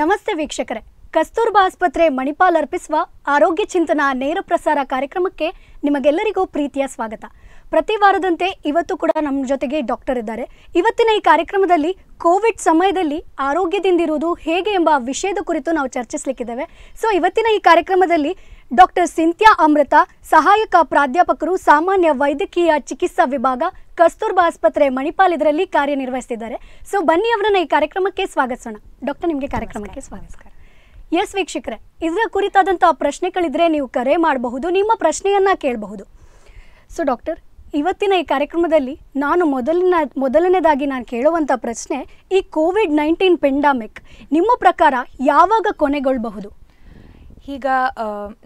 ನಮಸ್ತೆ ವೀಕ್ಷಕರೇ ಕಸ್ತೂರ್ಬಾ ಆಸ್ಪತ್ರೆ ಮಣಿಪಾಲ್ ಅರ್ಪಿಸುವ ಆರೋಗ್ಯ ಚಿಂತನ ನೇರ ಪ್ರಸಾರ ಕಾರ್ಯಕ್ರಮಕ್ಕೆ ನಿಮಗೆಲ್ಲರಿಗೂ ಪ್ರೀತಿಯ ಸ್ವಾಗತ ಪ್ರತಿ ವಾರದಂತೆ ಇವತ್ತು ಕೂಡ ನಮ್ಮ ಜೊತೆಗೆ ಡಾಕ್ಟರ್ ಇದ್ದಾರೆ ಇವತ್ತಿನ ಈ ಕಾರ್ಯಕ್ರಮದಲ್ಲಿ ಕೋವಿಡ್ ಸಮಯದಲ್ಲಿ ಆರೋಗ್ಯದಿಂದಿರುವುದು ಹೇಗೆ ಎಂಬ ವಿಷಯದ ಕುರಿತು ನಾವು ಚರ್ಚಿಸಲಿಕ್ಕಿದ್ದೇವೆ ಸೊ ಇವತ್ತಿನ ಈ ಕಾರ್ಯಕ್ರಮದಲ್ಲಿ ಡಾಕ್ಟರ್ ಸಿಂತ್ಯಾ ಅಮೃತ ಸಹಾಯಕ ಪ್ರಾಧ್ಯಾಪಕರು ಸಾಮಾನ್ಯ ವೈದ್ಯಕೀಯ ಚಿಕಿತ್ಸಾ ವಿಭಾಗ ಕಸ್ತೂರ್ಬಾ ಆಸ್ಪತ್ರೆ ಮಣಿಪಾಲ್ ಇದರಲ್ಲಿ ಕಾರ್ಯನಿರ್ವಹಿಸ್ತಿದ್ದಾರೆ ಸೊ ಬನ್ನಿ ಅವರನ್ನ ಈ ಕಾರ್ಯಕ್ರಮಕ್ಕೆ ಸ್ವಾಗತಿಸೋಣ ಡಾಕ್ಟರ್ ನಿಮಗೆ ಕಾರ್ಯಕ್ರಮಕ್ಕೆ ಸ್ವಾಗತ ಎಸ್ ವೀಕ್ಷಕರೇ ಇದರ ಕುರಿತಾದಂತಹ ಪ್ರಶ್ನೆಗಳಿದ್ರೆ ನೀವು ಕರೆ ಮಾಡಬಹುದು ನಿಮ್ಮ ಪ್ರಶ್ನೆಯನ್ನ ಕೇಳಬಹುದು ಸೊ ಡಾಕ್ಟರ್ ಇವತ್ತಿನ ಈ ಕಾರ್ಯಕ್ರಮದಲ್ಲಿ ನಾನು ಮೊದಲಿನ ಮೊದಲನೇದಾಗಿ ನಾನು ಕೇಳುವಂಥ ಪ್ರಶ್ನೆ ಈ ಕೋವಿಡ್ ನೈನ್ಟೀನ್ ಪೆಂಡಾಮಿಕ್ ನಿಮ್ಮ ಪ್ರಕಾರ ಯಾವಾಗ ಕೊನೆಗೊಳ್ಳಬಹುದು ಈಗ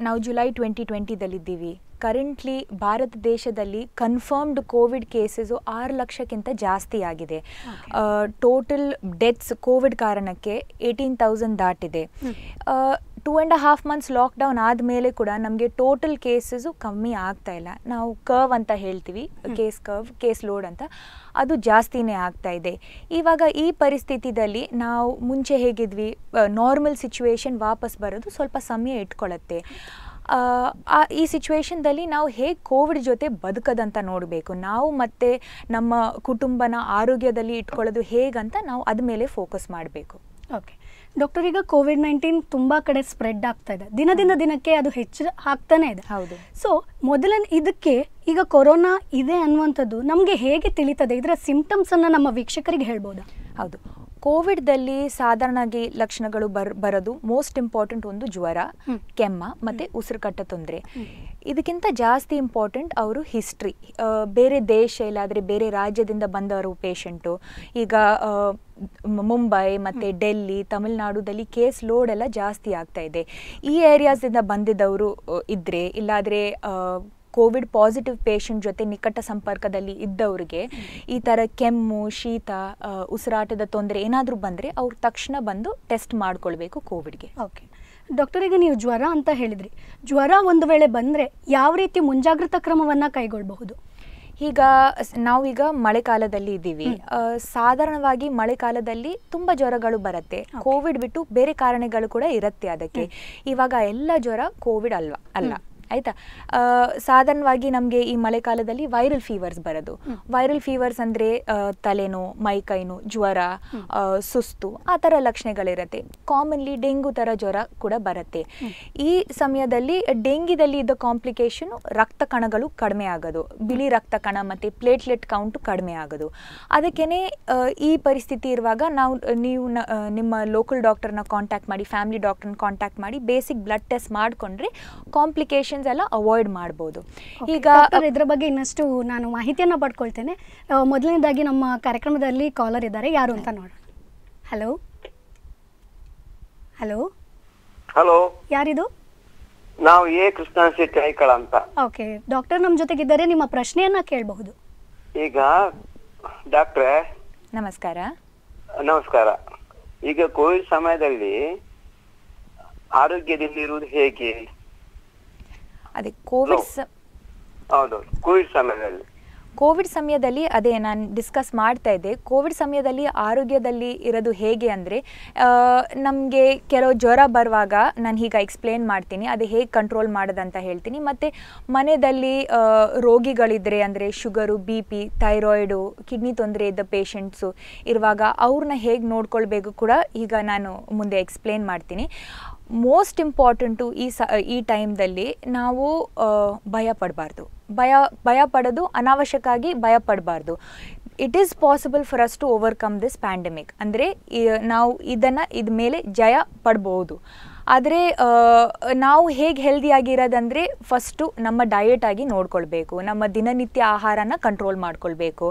ನಾವು ಜುಲೈ ಟ್ವೆಂಟಿ ಟ್ವೆಂಟಿದಲ್ಲಿದ್ದೀವಿ ಕರೆಂಟ್ಲಿ ಭಾರತ ದೇಶದಲ್ಲಿ ಕನ್ಫರ್ಮ್ಡ್ ಕೋವಿಡ್ ಕೇಸಸು ಆರು ಲಕ್ಷಕ್ಕಿಂತ ಜಾಸ್ತಿ ಆಗಿದೆ ಟೋಟಲ್ ಡೆತ್ಸ್ ಕೋವಿಡ್ ಕಾರಣಕ್ಕೆ ಏಯ್ಟೀನ್ ತೌಸಂಡ್ ದಾಟಿದೆ two and half months lockdown ಆದಮೇಲೆ ಕೂಡ ನಮಗೆ ಟೋಟಲ್ ಕೇಸಸ್ಸು ಕಮ್ಮಿ ಆಗ್ತಾ ಇಲ್ಲ ನಾವು ಕರ್ವ್ ಅಂತ ಹೇಳ್ತೀವಿ ಕೇಸ್ ಕರ್ವ್ ಕೇಸ್ ಲೋಡ್ ಅಂತ ಅದು ಜಾಸ್ತಿನೇ ಆಗ್ತಾ ಇದೆ ಇವಾಗ ಈ ಪರಿಸ್ಥಿತಿದಲ್ಲಿ ನಾವು ಮುಂಚೆ ಹೇಗಿದ್ವಿ ನಾರ್ಮಲ್ ಸಿಚುವೇಶನ್ ವಾಪಸ್ ಬರೋದು ಸ್ವಲ್ಪ ಸಮಯ ಇಟ್ಕೊಳ್ಳುತ್ತೆ ಈ ಸಿಚುವೇಶನ್ದಲ್ಲಿ ನಾವು ಹೇಗೆ ಕೋವಿಡ್ ಜೊತೆ ಬದುಕದಂತ ನೋಡಬೇಕು ನಾವು ಮತ್ತೆ ನಮ್ಮ ಕುಟುಂಬನ ಆರೋಗ್ಯದಲ್ಲಿ ಇಟ್ಕೊಳ್ಳೋದು ಹೇಗಂತ ನಾವು ಅದ ಮೇಲೆ ಫೋಕಸ್ ಮಾಡಬೇಕು ಓಕೆ ಡಾಕ್ಟರ್ ಈಗ ಕೋವಿಡ್ ನೈನ್ಟೀನ್ ತುಂಬಾ ಕಡೆ ಸ್ಪ್ರೆಡ್ ಆಗ್ತಾ ಇದೆ ದಿನದಿಂದ ದಿನಕ್ಕೆ ಅದು ಹೆಚ್ಚು ಆಗ್ತಾನೆ ಇದೆ ಹೌದು ಸೊ ಮೊದಲನೇ ಇದಕ್ಕೆ ಈಗ ಕೊರೋನಾ ಇದೆ ಅನ್ನುವಂಥದ್ದು ನಮಗೆ ಹೇಗೆ ತಿಳಿತದೆ ಇದರ ಸಿಂಪ್ಟಮ್ಸ್ ಅನ್ನ ನಮ್ಮ ವೀಕ್ಷಕರಿಗೆ ಹೇಳ್ಬೋದಾ ಹೌದು ಕೋವಿಡ್ದಲ್ಲಿ ಸಾಧಾರಣವಾಗಿ ಲಕ್ಷಣಗಳು ಬರ್ ಬರೋದು ಮೋಸ್ಟ್ ಇಂಪಾರ್ಟೆಂಟ್ ಒಂದು ಜ್ವರ ಕೆಮ್ಮ ಮತ್ತೆ ಉಸಿರುಕಟ್ಟ ತೊಂದರೆ ಇದಕ್ಕಿಂತ ಜಾಸ್ತಿ ಇಂಪಾರ್ಟೆಂಟ್ ಅವರು ಹಿಸ್ಟ್ರಿ ಬೇರೆ ದೇಶ ಇಲ್ಲಾದರೆ ಬೇರೆ ರಾಜ್ಯದಿಂದ ಬಂದವರು ಪೇಷಂಟು ಈಗ ಮುಂಬೈ ಮತ್ತು ಡೆಲ್ಲಿ ತಮಿಳುನಾಡುದಲ್ಲಿ ಕೇಸ್ ಲೋಡ್ ಎಲ್ಲ ಜಾಸ್ತಿ ಆಗ್ತಾ ಇದೆ ಈ ಏರಿಯಾಸಿಂದ ಬಂದಿದ್ದವರು ಇದ್ದರೆ ಇಲ್ಲಾದ್ರೆ ಕೋವಿಡ್ ಪಾಸಿಟಿವ್ ಪೇಷಂಟ್ ಜೊತೆ ನಿಕಟ ಸಂಪರ್ಕದಲ್ಲಿ ಇದ್ದವ್ರಿಗೆ ಈ ಥರ ಕೆಮ್ಮು ಶೀತ ಉಸಿರಾಟದ ತೊಂದರೆ ಏನಾದರೂ ಬಂದರೆ ಅವ್ರು ತಕ್ಷಣ ಬಂದು ಟೆಸ್ಟ್ ಮಾಡ್ಕೊಳ್ಬೇಕು ಕೋವಿಡ್ಗೆ ಓಕೆ ಈಗ ನೀವು ಜ್ವರ ಅಂತ ಹೇಳಿದ್ರಿ ಜ್ವರ ಒಂದು ವೇಳೆ ಬಂದರೆ ಯಾವ ರೀತಿ ಮುಂಜಾಗ್ರತಾ ಕ್ರಮವನ್ನು ಕೈಗೊಳ್ಳಬಹುದು ಈಗ ನಾವೀಗ ಮಳೆಗಾಲದಲ್ಲಿ ಇದ್ದೀವಿ ಸಾಧಾರಣವಾಗಿ ಮಳೆಗಾಲದಲ್ಲಿ ತುಂಬ ಜ್ವರಗಳು ಬರುತ್ತೆ ಕೋವಿಡ್ ಬಿಟ್ಟು ಬೇರೆ ಕಾರಣಗಳು ಕೂಡ ಇರುತ್ತೆ ಅದಕ್ಕೆ ಇವಾಗ ಎಲ್ಲ ಜ್ವರ ಕೋವಿಡ್ ಅಲ್ವಾ ಅಲ್ಲ ಆಯ್ತಾ ಸಾಧಾರಣವಾಗಿ ನಮಗೆ ಈ ಮಳೆಕಾಲದಲ್ಲಿ ವೈರಲ್ ಫೀವರ್ಸ್ ಬರೋದು ವೈರಲ್ ಫೀವರ್ಸ್ ಅಂದರೆ ತಲೆನೋ ಮೈಕೈನೋ ಜ್ವರ ಸುಸ್ತು ಆ ಥರ ಲಕ್ಷಣಗಳಿರುತ್ತೆ ಕಾಮನ್ಲಿ ಡೆಂಗು ಥರ ಜ್ವರ ಕೂಡ ಬರುತ್ತೆ ಈ ಸಮಯದಲ್ಲಿ ಡೆಂಗಿದಲ್ಲಿ ಇದ್ದ ಕಾಂಪ್ಲಿಕೇಶನ್ ರಕ್ತ ಕಣಗಳು ಕಡಿಮೆ ಆಗೋದು ಬಿಳಿ ರಕ್ತ ಕಣ ಮತ್ತು ಪ್ಲೇಟ್ಲೆಟ್ ಕೌಂಟು ಕಡಿಮೆ ಆಗೋದು ಅದಕ್ಕೇ ಈ ಪರಿಸ್ಥಿತಿ ಇರುವಾಗ ನಾವು ನೀವು ನಿಮ್ಮ ಲೋಕಲ್ ಡಾಕ್ಟರ್ನ ಕಾಂಟ್ಯಾಕ್ಟ್ ಮಾಡಿ ಫ್ಯಾಮಿಲಿ ಡಾಕ್ಟರ್ನ ಕಾಂಟ್ಯಾಕ್ಟ್ ಮಾಡಿ ಬೇಸಿಕ್ ಬ್ಲಡ್ ಟೆಸ್ಟ್ ಮಾಡಿಕೊಂಡ್ರೆ ಕಾಂಪ್ಲಿಕೇಶನ್ ಸಿಚುವೇಶನ್ಸ್ ಎಲ್ಲ ಅವಾಯ್ಡ್ ಮಾಡ್ಬೋದು ಈಗ ಇದ್ರ ಬಗ್ಗೆ ಇನ್ನಷ್ಟು ನಾನು ಮಾಹಿತಿಯನ್ನು ಪಡ್ಕೊಳ್ತೇನೆ ಮೊದಲನೇದಾಗಿ ನಮ್ಮ ಕಾರ್ಯಕ್ರಮದಲ್ಲಿ ಕಾಲರ್ ಇದ್ದಾರೆ ಯಾರು ಅಂತ ನೋಡೋಣ ಹಲೋ ಹಲೋ ಹಲೋ ಯಾರಿದು ನಾವು ಎ ಕೃಷ್ಣ ಕೈಕಳ ಅಂತ ಓಕೆ ಡಾಕ್ಟರ್ ನಮ್ಮ ಜೊತೆಗಿದ್ದಾರೆ ನಿಮ್ಮ ಪ್ರಶ್ನೆಯನ್ನ ಕೇಳಬಹುದು ಈಗ ಡಾಕ್ಟ್ರೆ ನಮಸ್ಕಾರ ನಮಸ್ಕಾರ ಈಗ ಕೋವಿಡ್ ಸಮಯದಲ್ಲಿ ಇರುವುದು ಹೇಗೆ ಅದೇ ಕೋವಿಡ್ ಕೋವಿಡ್ ಸಮಯದಲ್ಲಿ ಕೋವಿಡ್ ಸಮಯದಲ್ಲಿ ಅದೇ ನಾನು ಡಿಸ್ಕಸ್ ಮಾಡ್ತಾ ಇದ್ದೆ ಕೋವಿಡ್ ಸಮಯದಲ್ಲಿ ಆರೋಗ್ಯದಲ್ಲಿ ಇರೋದು ಹೇಗೆ ಅಂದರೆ ನಮಗೆ ಕೆಲವು ಜ್ವರ ಬರುವಾಗ ನಾನು ಹೀಗೆ ಎಕ್ಸ್ಪ್ಲೇನ್ ಮಾಡ್ತೀನಿ ಅದು ಹೇಗೆ ಕಂಟ್ರೋಲ್ ಮಾಡೋದಂತ ಹೇಳ್ತೀನಿ ಮತ್ತು ಮನೆಯಲ್ಲಿ ರೋಗಿಗಳಿದ್ದರೆ ಅಂದರೆ sugar B P thyroid kidney ತೊಂದರೆ ಇದ್ದ ಪೇಷಂಟ್ಸು ಇರುವಾಗ ಅವ್ರನ್ನ ಹೇಗೆ ನೋಡ್ಕೊಳ್ಬೇಕು ಕೂಡ ಈಗ ನಾನು ಮುಂದೆ ಎಕ್ಸ್ಪ್ಲೇನ್ ಮಾಡ್ತೀನಿ ಮೋಸ್ಟ್ ಇಂಪಾರ್ಟೆಂಟು ಈ ಸ ಈ ಟೈಮ್ದಲ್ಲಿ ನಾವು ಭಯ ಪಡಬಾರ್ದು ಭಯ ಭಯ ಪಡೋದು ಅನಾವಶ್ಯಕವಾಗಿ ಭಯ ಪಡಬಾರ್ದು it is possible for us to overcome this pandemic ಅಂದರೆ ನಾವು ಇದನ್ನು ಇದ ಮೇಲೆ ಜಯ ಪಡ್ಬೋದು ಆದರೆ ನಾವು ಹೇಗೆ ಹೆಲ್ದಿಯಾಗಿರೋದಂದರೆ ಫಸ್ಟು ನಮ್ಮ ಡಯೆಟಾಗಿ ನೋಡ್ಕೊಳ್ಬೇಕು ನಮ್ಮ ದಿನನಿತ್ಯ ಆಹಾರನ ಕಂಟ್ರೋಲ್ ಮಾಡ್ಕೊಳ್ಬೇಕು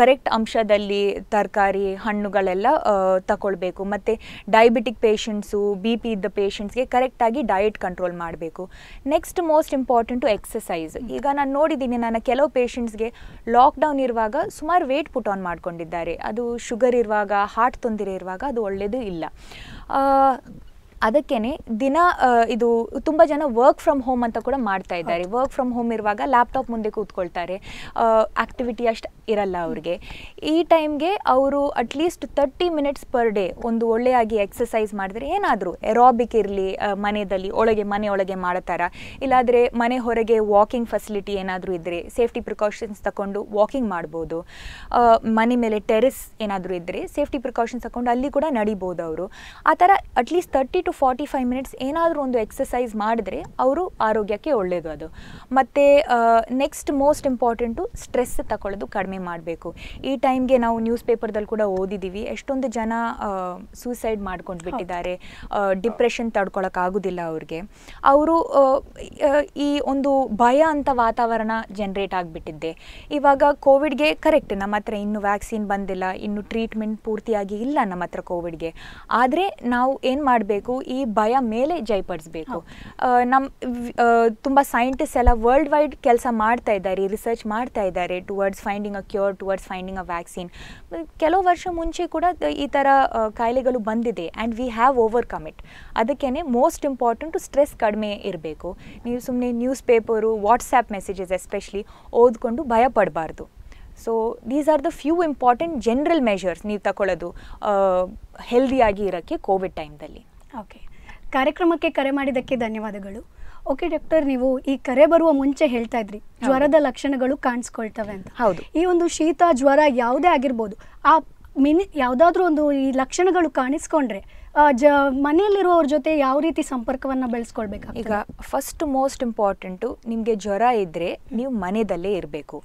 ಕರೆಕ್ಟ್ ಅಂಶದಲ್ಲಿ ತರಕಾರಿ ಹಣ್ಣುಗಳೆಲ್ಲ ತಗೊಳ್ಬೇಕು ಮತ್ತು ಡಯಾಬಿಟಿಕ್ ಪೇಷಂಟ್ಸು ಬಿ ಪಿ ಇದ್ದ ಪೇಷಂಟ್ಸ್ಗೆ ಕರೆಕ್ಟಾಗಿ ಡಯೆಟ್ ಕಂಟ್ರೋಲ್ ಮಾಡಬೇಕು ನೆಕ್ಸ್ಟ್ ಮೋಸ್ಟ್ ಇಂಪಾರ್ಟೆಂಟು ಎಕ್ಸಸೈಸ್ ಈಗ ನಾನು ನೋಡಿದ್ದೀನಿ ನನ್ನ ಕೆಲವು ಪೇಷಂಟ್ಸ್ಗೆ ಲಾಕ್ಡೌನ್ ಇರುವಾಗ ಸುಮಾರು ವೇಟ್ ಪುಟ್ ಆನ್ ಮಾಡ್ಕೊಂಡಿದ್ದಾರೆ ಅದು ಶುಗರ್ ಇರುವಾಗ ಹಾರ್ಟ್ ತೊಂದರೆ ಇರುವಾಗ ಅದು ಒಳ್ಳೆಯದು ಇಲ್ಲ ಅದಕ್ಕೇ ದಿನ ಇದು ತುಂಬ ಜನ ವರ್ಕ್ ಫ್ರಮ್ ಹೋಮ್ ಅಂತ ಕೂಡ ಮಾಡ್ತಾ ಇದ್ದಾರೆ ವರ್ಕ್ ಫ್ರಮ್ ಹೋಮ್ ಇರುವಾಗ ಲ್ಯಾಪ್ಟಾಪ್ ಮುಂದೆ ಕೂತ್ಕೊಳ್ತಾರೆ ಆ್ಯಕ್ಟಿವಿಟಿ ಅಷ್ಟು ಇರಲ್ಲ ಅವ್ರಿಗೆ ಈ ಟೈಮ್ಗೆ ಅವರು at least thirty minutes per day ಒಂದು ಒಳ್ಳೆಯಾಗಿ ಎಕ್ಸಸೈಸ್ ಮಾಡಿದ್ರೆ ಏನಾದರೂ ಎರಾಬಿಕ್ ಇರಲಿ ಮನೆಯಲ್ಲಿ ಒಳಗೆ ಮನೆ ಒಳಗೆ ಮಾಡ್ತಾರ ಇಲ್ಲಾದರೆ ಮನೆ ಹೊರಗೆ ವಾಕಿಂಗ್ ಫೆಸಿಲಿಟಿ ಏನಾದರೂ ಇದ್ದರೆ ಸೇಫ್ಟಿ ಪ್ರಿಕಾಷನ್ಸ್ ತಗೊಂಡು ವಾಕಿಂಗ್ ಮಾಡ್ಬೋದು ಮನೆ ಮೇಲೆ ಟೆರೆಸ್ ಏನಾದರೂ ಇದ್ದರೆ ಸೇಫ್ಟಿ ಪ್ರಿಕಾಷನ್ಸ್ ತಗೊಂಡು ಅಲ್ಲಿ ಕೂಡ ನಡಿಬೋದು ಅವರು ಆ ಥರ at least thirty to to forty five minutes ಏನಾದರೂ ಒಂದು ಎಕ್ಸಸೈಸ್ ಮಾಡಿದ್ರೆ ಅವರು ಆರೋಗ್ಯಕ್ಕೆ ಒಳ್ಳೆಯದು ಅದು ಮತ್ತು ನೆಕ್ಸ್ಟ್ ಮೋಸ್ಟ್ ಇಂಪಾರ್ಟೆಂಟು ಸ್ಟ್ರೆಸ್ ತಗೊಳ್ಳೋದು ಕಡಿಮೆ ಮಾಡಬೇಕು ಈ ಟೈಮ್ಗೆ ನಾವು ನ್ಯೂಸ್ ಪೇಪರ್ದಲ್ಲಿ ಕೂಡ ಓದಿದ್ದೀವಿ ಎಷ್ಟೊಂದು ಜನ ಸೂಸೈಡ್ ಮಾಡ್ಕೊಂಡು ಬಿಟ್ಟಿದ್ದಾರೆ ಡಿಪ್ರೆಷನ್ ತಡ್ಕೊಳಕ್ಕಾಗೋದಿಲ್ಲ ಅವ್ರಿಗೆ ಅವರು ಈ ಒಂದು ಭಯ ಅಂತ ವಾತಾವರಣ ಜನ್ರೇಟ್ ಆಗಿಬಿಟ್ಟಿದ್ದೆ ಇವಾಗ ಕೋವಿಡ್ಗೆ ಕರೆಕ್ಟ್ ನಮ್ಮ ಹತ್ರ ಇನ್ನೂ ವ್ಯಾಕ್ಸಿನ್ ಬಂದಿಲ್ಲ ಇನ್ನು ಟ್ರೀಟ್ಮೆಂಟ್ ಪೂರ್ತಿಯಾಗಿ ಇಲ್ಲ ನಮ್ಮ ಹತ್ರ ಕೋವಿಡ್ಗೆ ಆದರೆ ನಾವು ಏನು ಮಾಡಬೇಕು ಈ ಭಯ ಮೇಲೆ ಜಯಪಡಿಸ್ಬೇಕು ನಮ್ಮ ತುಂಬ ಸೈಂಟಿಸ್ಟ್ ಎಲ್ಲ ವರ್ಲ್ಡ್ ವೈಡ್ ಕೆಲಸ ಮಾಡ್ತಾ ಇದ್ದಾರೆ ರಿಸರ್ಚ್ ಮಾಡ್ತಾ ಇದ್ದಾರೆ towards finding a cure towards finding a vaccine ಕೆಲವು ವರ್ಷ ಮುಂಚೆ ಕೂಡ ಈ ಥರ ಕಾಯಿಲೆಗಳು ಬಂದಿದೆ and we have overcome it ಅದಕ್ಕೇ ಮೋಸ್ಟ್ ಇಂಪಾರ್ಟೆಂಟು ಸ್ಟ್ರೆಸ್ ಕಡಿಮೆ ಇರಬೇಕು ನೀವು ಸುಮ್ಮನೆ newspaper WhatsApp messages especially ಓದ್ಕೊಂಡು ಭಯ ಪಡಬಾರ್ದು so these are the few important general measures ನೀವು ತಗೊಳ್ಳೋದು ಹೆಲ್ದಿಯಾಗಿ ಇರೋಕ್ಕೆ ಕೋವಿಡ್ ಟೈಮ್ದಲ್ಲಿ ಓಕೆ ಕಾರ್ಯಕ್ರಮಕ್ಕೆ ಕರೆ ಮಾಡಿದ್ದಕ್ಕೆ ಧನ್ಯವಾದಗಳು ಓಕೆ ಡಾಕ್ಟರ್ ನೀವು ಈ ಕರೆ ಬರುವ ಮುಂಚೆ ಹೇಳ್ತಾ ಇದ್ರಿ ಜ್ವರದ ಲಕ್ಷಣಗಳು ಕಾಣಿಸ್ಕೊಳ್ತವೆ ಅಂತ ಹೌದು ಈ ಒಂದು ಶೀತ ಜ್ವರ ಯಾವುದೇ ಆಗಿರ್ಬೋದು ಆ ಮಿನಿ ಯಾವುದಾದ್ರೂ ಒಂದು ಈ ಲಕ್ಷಣಗಳು ಕಾಣಿಸ್ಕೊಂಡ್ರೆ ಜ ಮನೆಯಲ್ಲಿರುವವ್ರ ಜೊತೆ ಯಾವ ರೀತಿ ಸಂಪರ್ಕವನ್ನು ಬೆಳೆಸ್ಕೊಳ್ಬೇಕು ಈಗ ಫಸ್ಟ್ ಮೋಸ್ಟ್ ಇಂಪಾರ್ಟೆಂಟು ನಿಮಗೆ ಜ್ವರ ಇದ್ದರೆ ನೀವು ಮನೆಯಲ್ಲೇ ಇರಬೇಕು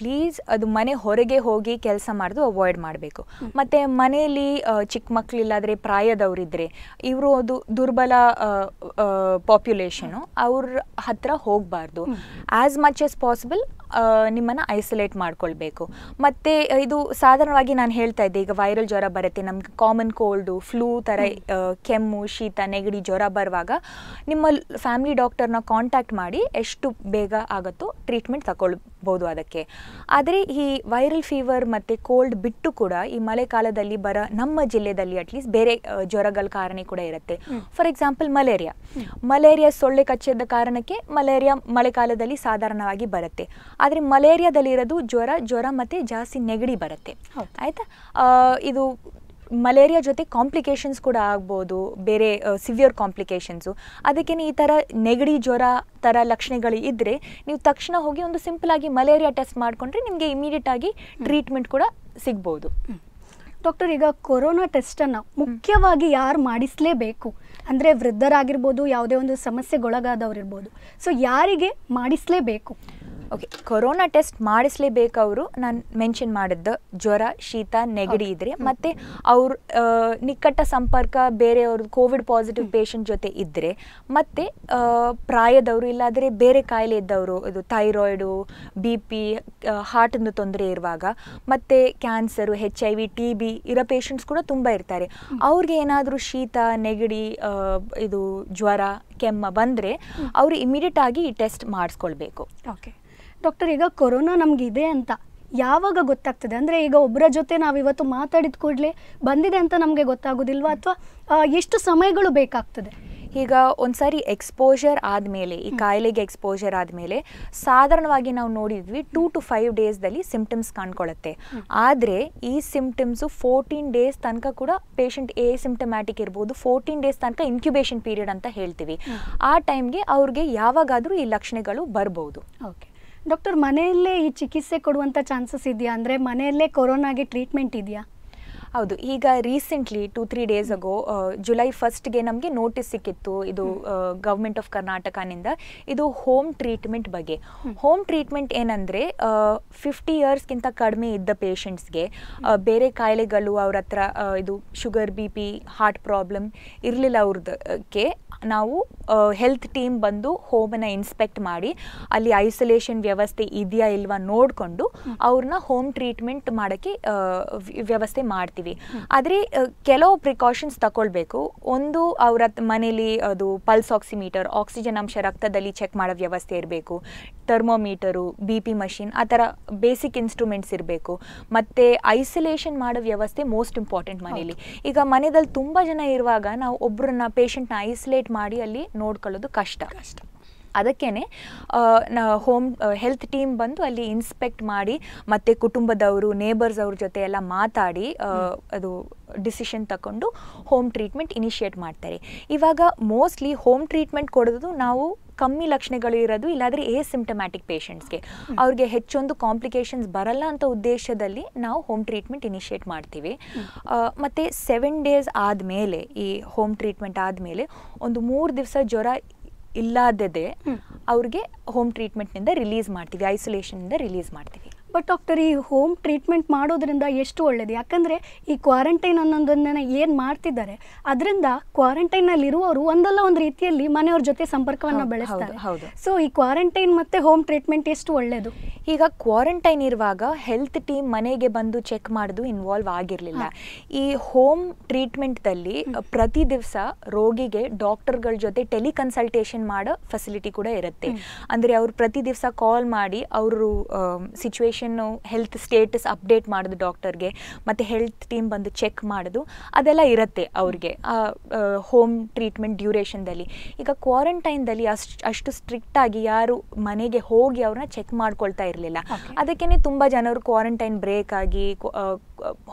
ಪ್ಲೀಸ್ ಅದು ಮನೆ ಹೊರಗೆ ಹೋಗಿ ಕೆಲಸ ಮಾಡೋದು ಅವಾಯ್ಡ್ ಮಾಡಬೇಕು ಮತ್ತು ಮನೆಯಲ್ಲಿ ಚಿಕ್ಕ ಮಕ್ಕಳಿಲ್ಲಾದರೆ ಪ್ರಾಯದವರಿದ್ದರೆ ಇವರು ಅದು ದುರ್ಬಲ ಪಾಪ್ಯುಲೇಷನು ಅವ್ರ ಹತ್ರ ಹೋಗಬಾರ್ದು ಆ್ಯಸ್ ಮಚ್ ಎಸ್ ಪಾಸಿಬಲ್ ನಿಮ್ಮನ್ನು ಐಸೋಲೇಟ್ ಮಾಡ್ಕೊಳ್ಬೇಕು ಮತ್ತು ಇದು ಸಾಧಾರಣವಾಗಿ ನಾನು ಹೇಳ್ತಾ ಇದ್ದೆ ಈಗ ವೈರಲ್ ಜ್ವರ ಬರುತ್ತೆ ನಮ್ಗೆ ಕಾಮನ್ ಕೋಲ್ಡು ಫ್ಲೂ ಥರ ಕೆಮ್ಮು ಶೀತ ನೆಗಡಿ ಜ್ವರ ಬರುವಾಗ ನಿಮ್ಮ ಫ್ಯಾಮಿಲಿ ಡಾಕ್ಟರ್ನ ಕಾಂಟ್ಯಾಕ್ಟ್ ಮಾಡಿ ಎಷ್ಟು ಬೇಗ ಆಗುತ್ತೋ ಟ್ರೀಟ್ಮೆಂಟ್ ತಗೊಳ್ಬೋದು ಅದಕ್ಕೆ ಆದರೆ ಈ ವೈರಲ್ ಫೀವರ್ ಮತ್ತು ಕೋಲ್ಡ್ ಬಿಟ್ಟು ಕೂಡ ಈ ಮಳೆಗಾಲದಲ್ಲಿ ಬರ ನಮ್ಮ ಜಿಲ್ಲೆಯಲ್ಲಿ ಅಟ್ಲೀಸ್ಟ್ ಬೇರೆ ಜ್ವರಗಳ ಕಾರಣ ಕೂಡ ಇರುತ್ತೆ ಫಾರ್ ಎಕ್ಸಾಂಪಲ್ ಮಲೇರಿಯಾ ಮಲೇರಿಯಾ ಸೊಳ್ಳೆ ಕಚ್ಚದ ಕಾರಣಕ್ಕೆ ಮಲೇರಿಯಾ ಮಳೆಗಾಲದಲ್ಲಿ ಸಾಧಾರಣವಾಗಿ ಬರುತ್ತೆ ಆದರೆ ಮಲೇರಿಯಾದಲ್ಲಿರೋದು ಜ್ವರ ಜ್ವರ ಮತ್ತೆ ಜಾಸ್ತಿ ನೆಗಡಿ ಬರುತ್ತೆ ಆಯ್ತಾ ಇದು ಮಲೇರಿಯಾ ಜೊತೆ ಕಾಂಪ್ಲಿಕೇಶನ್ಸ್ ಕೂಡ ಆಗ್ಬೋದು ಬೇರೆ ಸಿವಿಯರ್ ಕಾಂಪ್ಲಿಕೇಶನ್ಸು ಅದಕ್ಕೆ ಈ ಥರ ನೆಗಡಿ ಜ್ವರ ಥರ ಲಕ್ಷಣಗಳು ಇದ್ದರೆ ನೀವು ತಕ್ಷಣ ಹೋಗಿ ಒಂದು ಸಿಂಪಲ್ ಆಗಿ ಮಲೇರಿಯಾ ಟೆಸ್ಟ್ ಮಾಡಿಕೊಂಡ್ರೆ ನಿಮಗೆ ಇಮಿಡಿಯೇಟ್ ಆಗಿ ಟ್ರೀಟ್ಮೆಂಟ್ ಕೂಡ ಸಿಗ್ಬೋದು ಡಾಕ್ಟರ್ ಈಗ ಕೊರೋನಾ ಟೆಸ್ಟನ್ನು ಮುಖ್ಯವಾಗಿ ಯಾರು ಮಾಡಿಸಲೇಬೇಕು ಅಂದರೆ ವೃದ್ಧರಾಗಿರ್ಬೋದು ಯಾವುದೇ ಒಂದು ಸಮಸ್ಯೆಗೊಳಗಾದವ್ರು ಇರ್ಬೋದು ಸೊ ಯಾರಿಗೆ ಮಾಡಿಸಲೇಬೇಕು ಓಕೆ ಕೊರೋನಾ ಟೆಸ್ಟ್ ಮಾಡಿಸ್ಲೇಬೇಕು ಅವರು ನಾನು ಮೆನ್ಷನ್ ಮಾಡಿದ್ದು ಜ್ವರ ಶೀತ ನೆಗಡಿ ಇದ್ರೆ ಮತ್ತೆ ಅವ್ರ ನಿಕಟ ಸಂಪರ್ಕ ಬೇರೆಯವ್ರ ಕೋವಿಡ್ ಪಾಸಿಟಿವ್ ಪೇಷಂಟ್ ಜೊತೆ ಇದ್ದರೆ ಮತ್ತೆ ಪ್ರಾಯದವರು ಇಲ್ಲಾದರೆ ಬೇರೆ ಕಾಯಿಲೆ ಇದ್ದವರು ಇದು ಥೈರಾಯ್ಡು ಬಿ ಪಿ ಹಾರ್ಟಿಂದು ತೊಂದರೆ ಇರುವಾಗ ಮತ್ತು cancer H I V T B ಇರೋ ಪೇಷಂಟ್ಸ್ ಕೂಡ ತುಂಬ ಇರ್ತಾರೆ ಅವ್ರಿಗೆ ಏನಾದರೂ ಶೀತ ನೆಗಡಿ ಇದು ಜ್ವರ ಕೆಮ್ಮ ಬಂದರೆ ಅವರು ಇಮಿಡಿಯೇಟ್ ಆಗಿ ಈ ಟೆಸ್ಟ್ ಮಾಡಿಸ್ಕೊಳ್ಬೇಕು ಓಕೆ ಡಾಕ್ಟರ್ ಈಗ ಕೊರೋನಾ ನಮಗಿದೆ ಅಂತ ಯಾವಾಗ ಗೊತ್ತಾಗ್ತದೆ ಅಂದರೆ ಈಗ ಒಬ್ಬರ ಜೊತೆ ನಾವು ಇವತ್ತು ಮಾತಾಡಿದ ಕೂಡಲೇ ಬಂದಿದೆ ಅಂತ ನಮಗೆ ಗೊತ್ತಾಗೋದಿಲ್ವಾ ಅಥವಾ ಎಷ್ಟು ಸಮಯಗಳು ಬೇಕಾಗ್ತದೆ ಈಗ ಒಂದ್ಸಾರಿ ಎಕ್ಸ್ಪೋಜರ್ ಆದಮೇಲೆ ಈ ಕಾಯಿಲೆಗೆ ಎಕ್ಸ್ಪೋಜರ್ ಆದಮೇಲೆ ಸಾಧಾರಣವಾಗಿ ನಾವು ನೋಡಿದ್ವಿ ಟೂ ಟು ಫೈವ್ ಡೇಸ್ದಲ್ಲಿ ಸಿಂಪ್ಟಮ್ಸ್ ಕಾಣ್ಕೊಳ್ಳುತ್ತೆ ಆದರೆ ಈ ಸಿಂಪ್ಟಮ್ಸು ಫೋರ್ಟೀನ್ ಡೇಸ್ ತನಕ ಕೂಡ ಪೇಷಂಟ್ ಎ ಸಿಂಪ್ಟಮ್ಯಾಟಿಕ್ ಇರ್ಬೋದು ಫೋರ್ಟೀನ್ ಡೇಸ್ ತನಕ ಇನ್ಕ್ಯುಬೇಷನ್ ಪೀರಿಯಡ್ ಅಂತ ಹೇಳ್ತೀವಿ ಆ ಟೈಮ್ಗೆ ಅವ್ರಿಗೆ ಯಾವಾಗಾದರೂ ಈ ಲಕ್ಷಣಗಳು ಬರ್ಬೋದು ಓಕೆ ಡಾಕ್ಟರ್ ಮನೆಯಲ್ಲೇ ಈ ಚಿಕಿತ್ಸೆ ಕೊಡುವಂಥ ಚಾನ್ಸಸ್ ಇದೆಯಾ ಅಂದರೆ ಮನೆಯಲ್ಲೇ ಕೊರೋನಾಗೆ ಟ್ರೀಟ್ಮೆಂಟ್ ಇದೆಯಾ ಹೌದು ಈಗ recently two three days ago July ಫಸ್ಟ್ಗೆ ನಮಗೆ ನೋಟಿಸ್ ಸಿಕ್ಕಿತ್ತು ಇದು ಗವರ್ಮೆಂಟ್ ಆಫ್ uh, ಕರ್ನಾಟಕನಿಂದ ಇದು ಹೋಮ್ ಟ್ರೀಟ್ಮೆಂಟ್ ಬಗ್ಗೆ ಹೋಮ್ ಟ್ರೀಟ್ಮೆಂಟ್ ಏನಂದರೆ ಫಿಫ್ಟಿ ಇಯರ್ಸ್ಗಿಂತ ಕಡಿಮೆ ಇದ್ದ ಪೇಷಂಟ್ಸ್ಗೆ uh, ಬೇರೆ ಕಾಯಿಲೆಗಳು ಅವ್ರ ಹತ್ರ uh, ಇದು sugar B P heart problem ಇರಲಿಲ್ಲ ಅವ್ರದಕ್ಕೆ ನಾವು ಹೆಲ್ತ್ ಟೀಮ್ ಬಂದು ಹೋಮನ್ನು ಇನ್ಸ್ಪೆಕ್ಟ್ ಮಾಡಿ ಅಲ್ಲಿ ಐಸೋಲೇಷನ್ ವ್ಯವಸ್ಥೆ ಇದೆಯಾ ಇಲ್ವಾ ನೋಡಿಕೊಂಡು ಅವ್ರನ್ನ ಹೋಮ್ ಟ್ರೀಟ್ಮೆಂಟ್ ಮಾಡೋಕ್ಕೆ ವ್ಯವಸ್ಥೆ ಮಾಡ್ತೀವಿ ಮಾಡ್ತೀವಿ ಆದರೆ ಕೆಲವು ಪ್ರಿಕಾಷನ್ಸ್ ತಗೊಳ್ಬೇಕು ಒಂದು ಅವರ ಮನೇಲಿ ಅದು ಪಲ್ಸ್ ಆಕ್ಸಿಮೀಟರ್ ಆಕ್ಸಿಜನ್ ಅಂಶ ರಕ್ತದಲ್ಲಿ ಚೆಕ್ ಮಾಡೋ ವ್ಯವಸ್ಥೆ ಇರಬೇಕು ಥರ್ಮೋಮೀಟರು ಬಿ ಪಿ ಮಷಿನ್ ಆ ಥರ ಬೇಸಿಕ್ ಇನ್ಸ್ಟ್ರೂಮೆಂಟ್ಸ್ ಇರಬೇಕು ಮತ್ತು ಐಸೋಲೇಷನ್ ಮಾಡೋ ವ್ಯವಸ್ಥೆ ಮೋಸ್ಟ್ ಇಂಪಾರ್ಟೆಂಟ್ ಮನೇಲಿ ಈಗ ಮನೆಯಲ್ಲಿ ತುಂಬ ಜನ ಇರುವಾಗ ನಾವು ಒಬ್ಬರನ್ನ ಪೇಷಂಟ್ನ ಐಸೋಲೇಟ್ ಮಾಡಿ ಅಲ್ಲಿ ನೋಡ್ಕೊಳ್ಳೋದು ಕಷ್ಟ ಕಷ್ಟ ಅದಕ್ಕೇ ಹೋಮ್ ಹೆಲ್ತ್ ಟೀಮ್ ಬಂದು ಅಲ್ಲಿ ಇನ್ಸ್ಪೆಕ್ಟ್ ಮಾಡಿ ಮತ್ತು ಕುಟುಂಬದವರು ನೇಬರ್ಸ್ ಅವ್ರ ಜೊತೆ ಎಲ್ಲ ಮಾತಾಡಿ ಅದು ಡಿಸಿಷನ್ ತಗೊಂಡು ಹೋಮ್ ಟ್ರೀಟ್ಮೆಂಟ್ ಇನಿಷಿಯೇಟ್ ಮಾಡ್ತಾರೆ ಇವಾಗ ಮೋಸ್ಟ್ಲಿ ಹೋಮ್ ಟ್ರೀಟ್ಮೆಂಟ್ ಕೊಡೋದು ನಾವು ಕಮ್ಮಿ ಲಕ್ಷಣಗಳು ಇರೋದು ಇಲ್ಲಾಂದರೆ ಎ ಸಿಂಪ್ಟಮ್ಯಾಟಿಕ್ ಪೇಷಂಟ್ಸ್ಗೆ ಅವ್ರಿಗೆ ಹೆಚ್ಚೊಂದು ಕಾಂಪ್ಲಿಕೇಶನ್ಸ್ ಬರಲ್ಲ ಅಂತ ಉದ್ದೇಶದಲ್ಲಿ ನಾವು ಹೋಮ್ ಟ್ರೀಟ್ಮೆಂಟ್ ಇನಿಷಿಯೇಟ್ ಮಾಡ್ತೀವಿ ಮತ್ತು ಸೆವೆನ್ ಡೇಸ್ ಆದಮೇಲೆ ಈ ಹೋಮ್ ಟ್ರೀಟ್ಮೆಂಟ್ ಆದಮೇಲೆ ಒಂದು ಮೂರು ದಿವಸ ಜ್ವರ ಇಲ್ಲದೇ ಅವ್ರಿಗೆ ಹೋಮ್ ಟ್ರೀಟ್ಮೆಂಟ್ನಿಂದ ರಿಲೀಸ್ ಮಾಡ್ತೀವಿ ಐಸೋಲೇಷನ್ನಿಂದ ರಿಲೀಸ್ ಮಾಡ್ತೀವಿ ಬಟ್ ಡಾಕ್ಟರ್ ಈ ಹೋಮ್ ಟ್ರೀಟ್ಮೆಂಟ್ ಮಾಡೋದ್ರಿಂದ ಎಷ್ಟು ಒಳ್ಳೆಯದು ಯಾಕಂದರೆ ಈ ಕ್ವಾರಂಟೈನ್ ಅನ್ನೋದನ್ನ ಏನು ಮಾಡ್ತಿದ್ದಾರೆ ಅದರಿಂದ ಕ್ವಾರಂಟೈನಲ್ಲಿರುವವರು ಒಂದಲ್ಲ ಒಂದು ರೀತಿಯಲ್ಲಿ ಮನೆಯವ್ರ ಜೊತೆ ಸಂಪರ್ಕವನ್ನು ಬೆಳೆಸ್ತಾರೆ ಸೊ ಈ ಕ್ವಾರಂಟೈನ್ ಮತ್ತು ಹೋಮ್ ಟ್ರೀಟ್ಮೆಂಟ್ ಎಷ್ಟು ಒಳ್ಳೆಯದು ಈಗ ಕ್ವಾರಂಟೈನ್ ಇರುವಾಗ ಹೆಲ್ತ್ ಟೀಮ್ ಮನೆಗೆ ಬಂದು ಚೆಕ್ ಮಾಡೋದು ಇನ್ವಾಲ್ವ್ ಆಗಿರಲಿಲ್ಲ ಈ ಹೋಮ್ ಟ್ರೀಟ್ಮೆಂಟ್ದಲ್ಲಿ ಪ್ರತಿ ದಿವಸ ರೋಗಿಗೆ ಡಾಕ್ಟರ್ಗಳ ಜೊತೆ ಟೆಲಿಕನ್ಸಲ್ಟೇಷನ್ ಮಾಡೋ ಫೆಸಿಲಿಟಿ ಕೂಡ ಇರುತ್ತೆ ಅಂದರೆ ಅವರು ಪ್ರತಿ ದಿವಸ ಕಾಲ್ ಮಾಡಿ ಅವರು ಸಿಚುವೇಶನ್ ಪೇಷನ್ನು ಹೆಲ್ತ್ ಸ್ಟೇಟಸ್ ಅಪ್ಡೇಟ್ ಮಾಡೋದು ಡಾಕ್ಟರ್ಗೆ ಮತ್ತು ಹೆಲ್ತ್ ಟೀಮ್ ಬಂದು ಚೆಕ್ ಮಾಡೋದು ಅದೆಲ್ಲ ಇರುತ್ತೆ ಅವ್ರಿಗೆ ಹೋಮ್ ಟ್ರೀಟ್ಮೆಂಟ್ ಡ್ಯೂರೇಷನ್ದಲ್ಲಿ ಈಗ ಕ್ವಾರಂಟೈನ್ದಲ್ಲಿ ಅಷ್ಟು ಅಷ್ಟು ಸ್ಟ್ರಿಕ್ಟಾಗಿ ಯಾರು ಮನೆಗೆ ಹೋಗಿ ಅವ್ರನ್ನ ಚೆಕ್ ಮಾಡ್ಕೊಳ್ತಾ ಇರಲಿಲ್ಲ ಅದಕ್ಕೇ ತುಂಬ ಜನರು ಕ್ವಾರಂಟೈನ್ ಬ್ರೇಕ್ ಆಗಿ